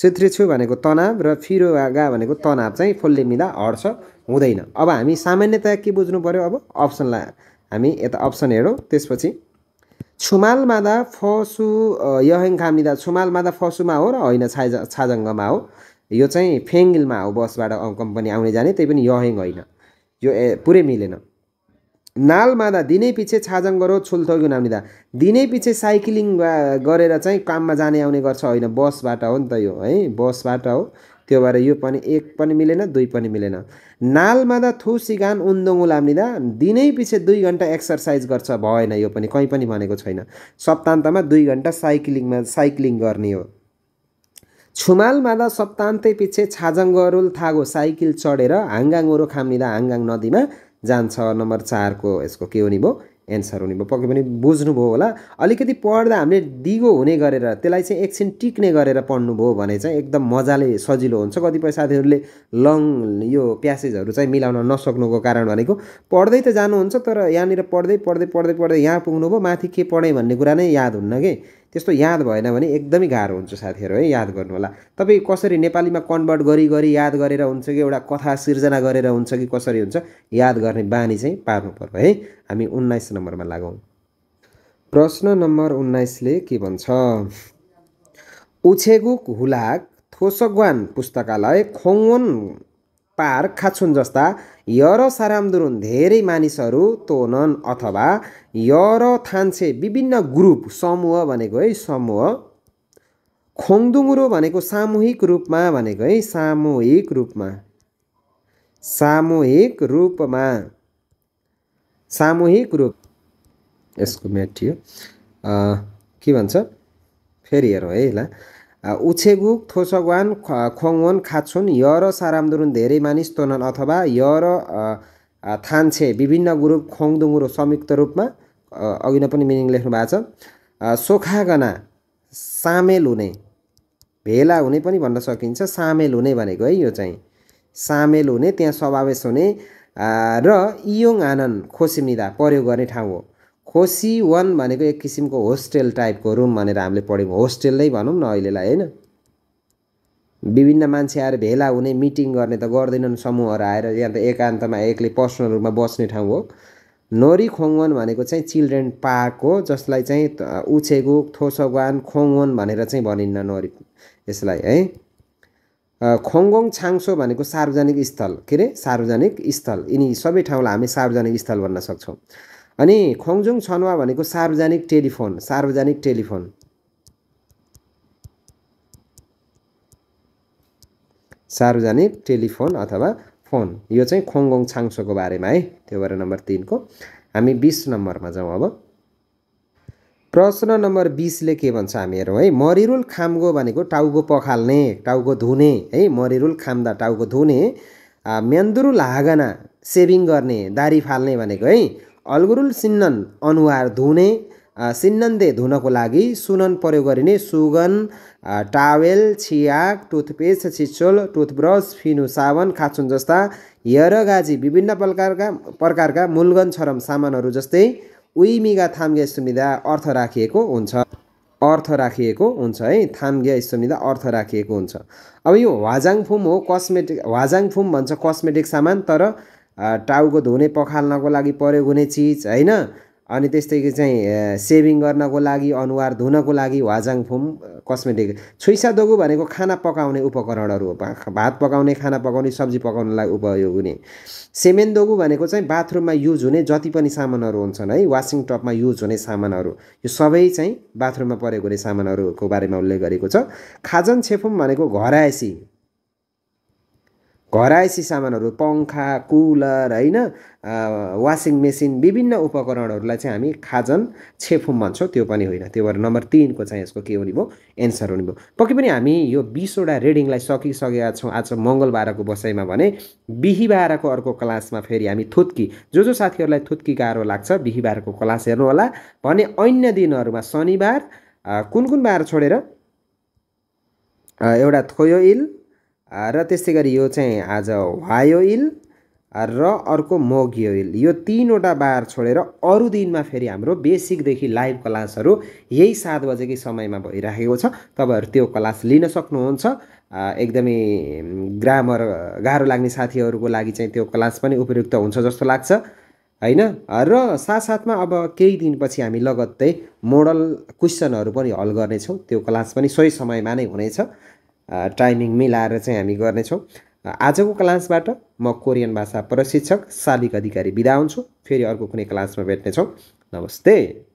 छु भनेको तनाव र फिरोगा भनेको तनाव चाहिँ फुल्ले मिला हट्छ हुँदैन अब हामी सामान्यतया के बुझ्नु पऱ्यो अब अप्सनलाई हामी यता अप्सन हेरौँ त्यसपछि छुमाल मादा फसु यहेङखामिदा छुमाल मादा फसुमा हो र होइन छाज छाजङ्गमा हो यो चाहिँ फेङ्गिलमा हो बसबाट कम्पनी आउने जाने त्यही पनि यहेङ होइन यो ए पुरै मिलेन दिनै नालमादा दिनैपछि छाजङ्गरो छुल्थौको दिनै पछि साइक्लिङ गरेर चाहिँ काममा जाने आउने गर्छ होइन बसबाट हो नि त यो है बसबाट हो त्यो भएर यो पनि एक पनि मिलेन दुई पनि मिलेन नाल मादा थु सिगान उन्दोङ लाम्निँदा दिनै पछि दुई घन्टा एक्सर्साइज गर्छ भएन यो पनि कहीँ पनि भनेको छैन सप्तान्तमा दुई घन्टा साइक्लिङमा साइक्लिङ गर्ने हो छुमालमादा सप्तान्तै पछि गरुल थागो साइकिल चढेर हाङ्गाङोरो खाम्निँदा हाङ्गाङ नदीमा जान्छ नम्बर चारको यसको के हुने भयो एन्सर हुने भयो पक्कै पनि बुझ्नुभयो होला अलिकति पढ्दा हामीले दिगो हुने गरेर त्यसलाई चाहिँ एकछिन टिक्ने गरेर पढ्नुभयो भने चाहिँ एकदम मजाले सजिलो हुन्छ कतिपय साथीहरूले लङ यो प्यासेजहरू चाहिँ मिलाउन नसक्नुको कारण भनेको पढ्दै त जानुहुन्छ तर यहाँनिर पढ्दै पढ्दै पढ्दै पढ्दै यहाँ पुग्नुभयो माथि के पढेँ भन्ने कुरा नै याद हुन्न कि त्यस्तो याद भएन भने एकदमै गाह्रो हुन्छ साथीहरू है याद गर्नु होला तपाईँ कसरी नेपालीमा कन्भर्ट गरी गरी याद गरेर हुन्छ कि एउटा कथा सिर्जना गरेर हुन्छ कि कसरी हुन्छ याद गर्ने बानी चाहिँ पार्नु पर्यो है हामी उन्नाइस नम्बरमा लागौँ प्रश्न नम्बर उन्नाइसले के भन्छ उछेगुक हुलाक थोसगवान पुस्तकालय खोङ पार खाछुन जस्ता य र सारामदुरुन धेरै मानिसहरू तोनन अथवा य र थान्छे विभिन्न ग्रुप समूह भनेको है समूह खोङदुङ्रो भनेको सामूहिक रूपमा भनेको है सामूहिक रूपमा सामूहिक रूपमा सामूहिक रूप यसको मेटियो के भन्छ फेरि हेरौँ है ल उछेगु थोसगवान खोङवन खाछुन य र सारामदुरुन धेरै मानिस तोनन अथवा य र थान्छे विभिन्न ग्रुप खोङदुङ्रो संयुक्त रूपमा अघि नै पनि मिनिङ लेख्नु भएको छ सोखागना सामेल हुने भेला हुने पनि भन्न सकिन्छ सामेल हुने भनेको है यो चाहिँ सामेल हुने त्यहाँ समावेश हुने र इयोङ आनन्द खोसिमिदा प्रयोग गर्ने ठाउँ हो खोसी वान भनेको एक किसिमको होस्टेल टाइपको रुम भनेर हामीले पढ्यौँ होस्टेल नै भनौँ न अहिलेलाई होइन विभिन्न मान्छे आएर भेला हुने मिटिङ गर्ने त गर्दैनन् समूहहरू आएर यहाँ त एकान्तमा एक्लै पर्सनल रूपमा बस्ने ठाउँ हो नोरी खोङवन भनेको चाहिँ चिल्ड्रेन पार्क हो जसलाई चाहिँ उछेगु थोसोगान खोङवन भनेर चाहिँ भनिन्न नोरी यसलाई है खोङगोङ छाङसो भनेको सार्वजनिक स्थल के अरे सार्वजनिक स्थल यिनी सबै ठाउँलाई हामी सार्वजनिक स्थल भन्न सक्छौँ अनि खोङजुङ छनुवा भनेको सार्वजनिक टेलिफोन सार्वजनिक टेलिफोन सार्वजनिक टेलिफोन अथवा फोन यो चाहिँ खोङगोङ छाङ्सोको बारेमा है त्यो भएर नम्बर तिनको हामी बिस नम्बरमा जाउँ अब प्रश्न नम्बर बिसले के भन्छ हामी हेरौँ है मरिरुल खाम्गो भनेको टाउको पखाल्ने टाउको धुने है मरिरुल खाम्दा टाउको धुने मेन्दुरुल हागना सेभिङ गर्ने दारी फाल्ने भनेको है अलगुरुल सिन्नन अनुहार धुने सिन्नन्दे धुनको लागि सुनन प्रयोग गरिने सुगन टावेल छिया टुथपेस्ट छिचोल टुथब्रस फिनु साबन खाचुन जस्ता गाजी विभिन्न प्रकारका प्रकारका मूलगन छरम सामानहरू जस्तै उइमिगा थाम्गे सुमिदा अर्थ राखिएको हुन्छ अर्थ राखिएको हुन्छ है थाम्ग्या सुमिदा अर्थ राखिएको हुन्छ अब यो वाजाङफुम हो कस्मेटिक वाजाङफुम भन्छ कस्मेटिक सामान तर टाउको धुने पखाल्नको लागि प्रयोग हुने चिज होइन अनि त्यस्तै चाहिँ सेभिङ गर्नको लागि अनुहार धुनको लागि वाजाङफुम कस्मेटिक छुइसा दोगु भनेको खाना पकाउने उपकरणहरू हो भात पकाउने खाना पकाउने सब्जी पकाउनलाई उपयोग हुने दोगु भनेको चाहिँ बाथरुममा युज हुने जति पनि सामानहरू हुन्छन् है वासिङ टपमा युज हुने सामानहरू यो सबै चाहिँ बाथरुममा प्रयोग हुने सामानहरूको बारेमा उल्लेख गरेको छ खाजन छेफुम भनेको घरायसी घरायसी सामानहरू पङ्खा कुलर होइन वासिङ मेसिन विभिन्न उपकरणहरूलाई चाहिँ हामी खाजन छेफुम भन्छौँ त्यो पनि होइन त्यो भएर नम्बर तिनको चाहिँ यसको के हुने भयो एन्सर हुने भयो पक्कै पनि हामी यो बिसवटा रिडिङलाई सकिसकेका छौँ आज मङ्गलबारको बसाइमा भने बिहिबारको अर्को क्लासमा फेरि हामी थुत्की जो जो साथीहरूलाई थुत्की गाह्रो लाग्छ बिहिबारको क्लास हेर्नु होला भने अन्य दिनहरूमा शनिबार कुन कुन बार छोडेर एउटा थोयो इल र त्यस्तै गरी यो चाहिँ आज वायोइल र अर्को मोगियोइल यो तिनवटा बार छोडेर अरू दिनमा फेरि हाम्रो बेसिकदेखि लाइभ क्लासहरू यही सात बजेकै समयमा भइराखेको छ तपाईँहरू त्यो क्लास लिन सक्नुहुन्छ एकदमै ग्रामर गाह्रो लाग्ने साथीहरूको लागि चाहिँ त्यो क्लास पनि उपयुक्त हुन्छ जस्तो लाग्छ होइन र साथसाथमा अब केही दिनपछि हामी लगत्तै मोडल क्वेसनहरू पनि हल गर्नेछौँ त्यो क्लास पनि सोही समयमा नै हुनेछ टाइमिङ मिलाएर चाहिँ हामी गर्नेछौँ आजको क्लासबाट म कोरियन भाषा प्रशिक्षक शालिक अधिकारी बिदा हुन्छु फेरि अर्को कुनै क्लासमा भेट्नेछौँ नमस्ते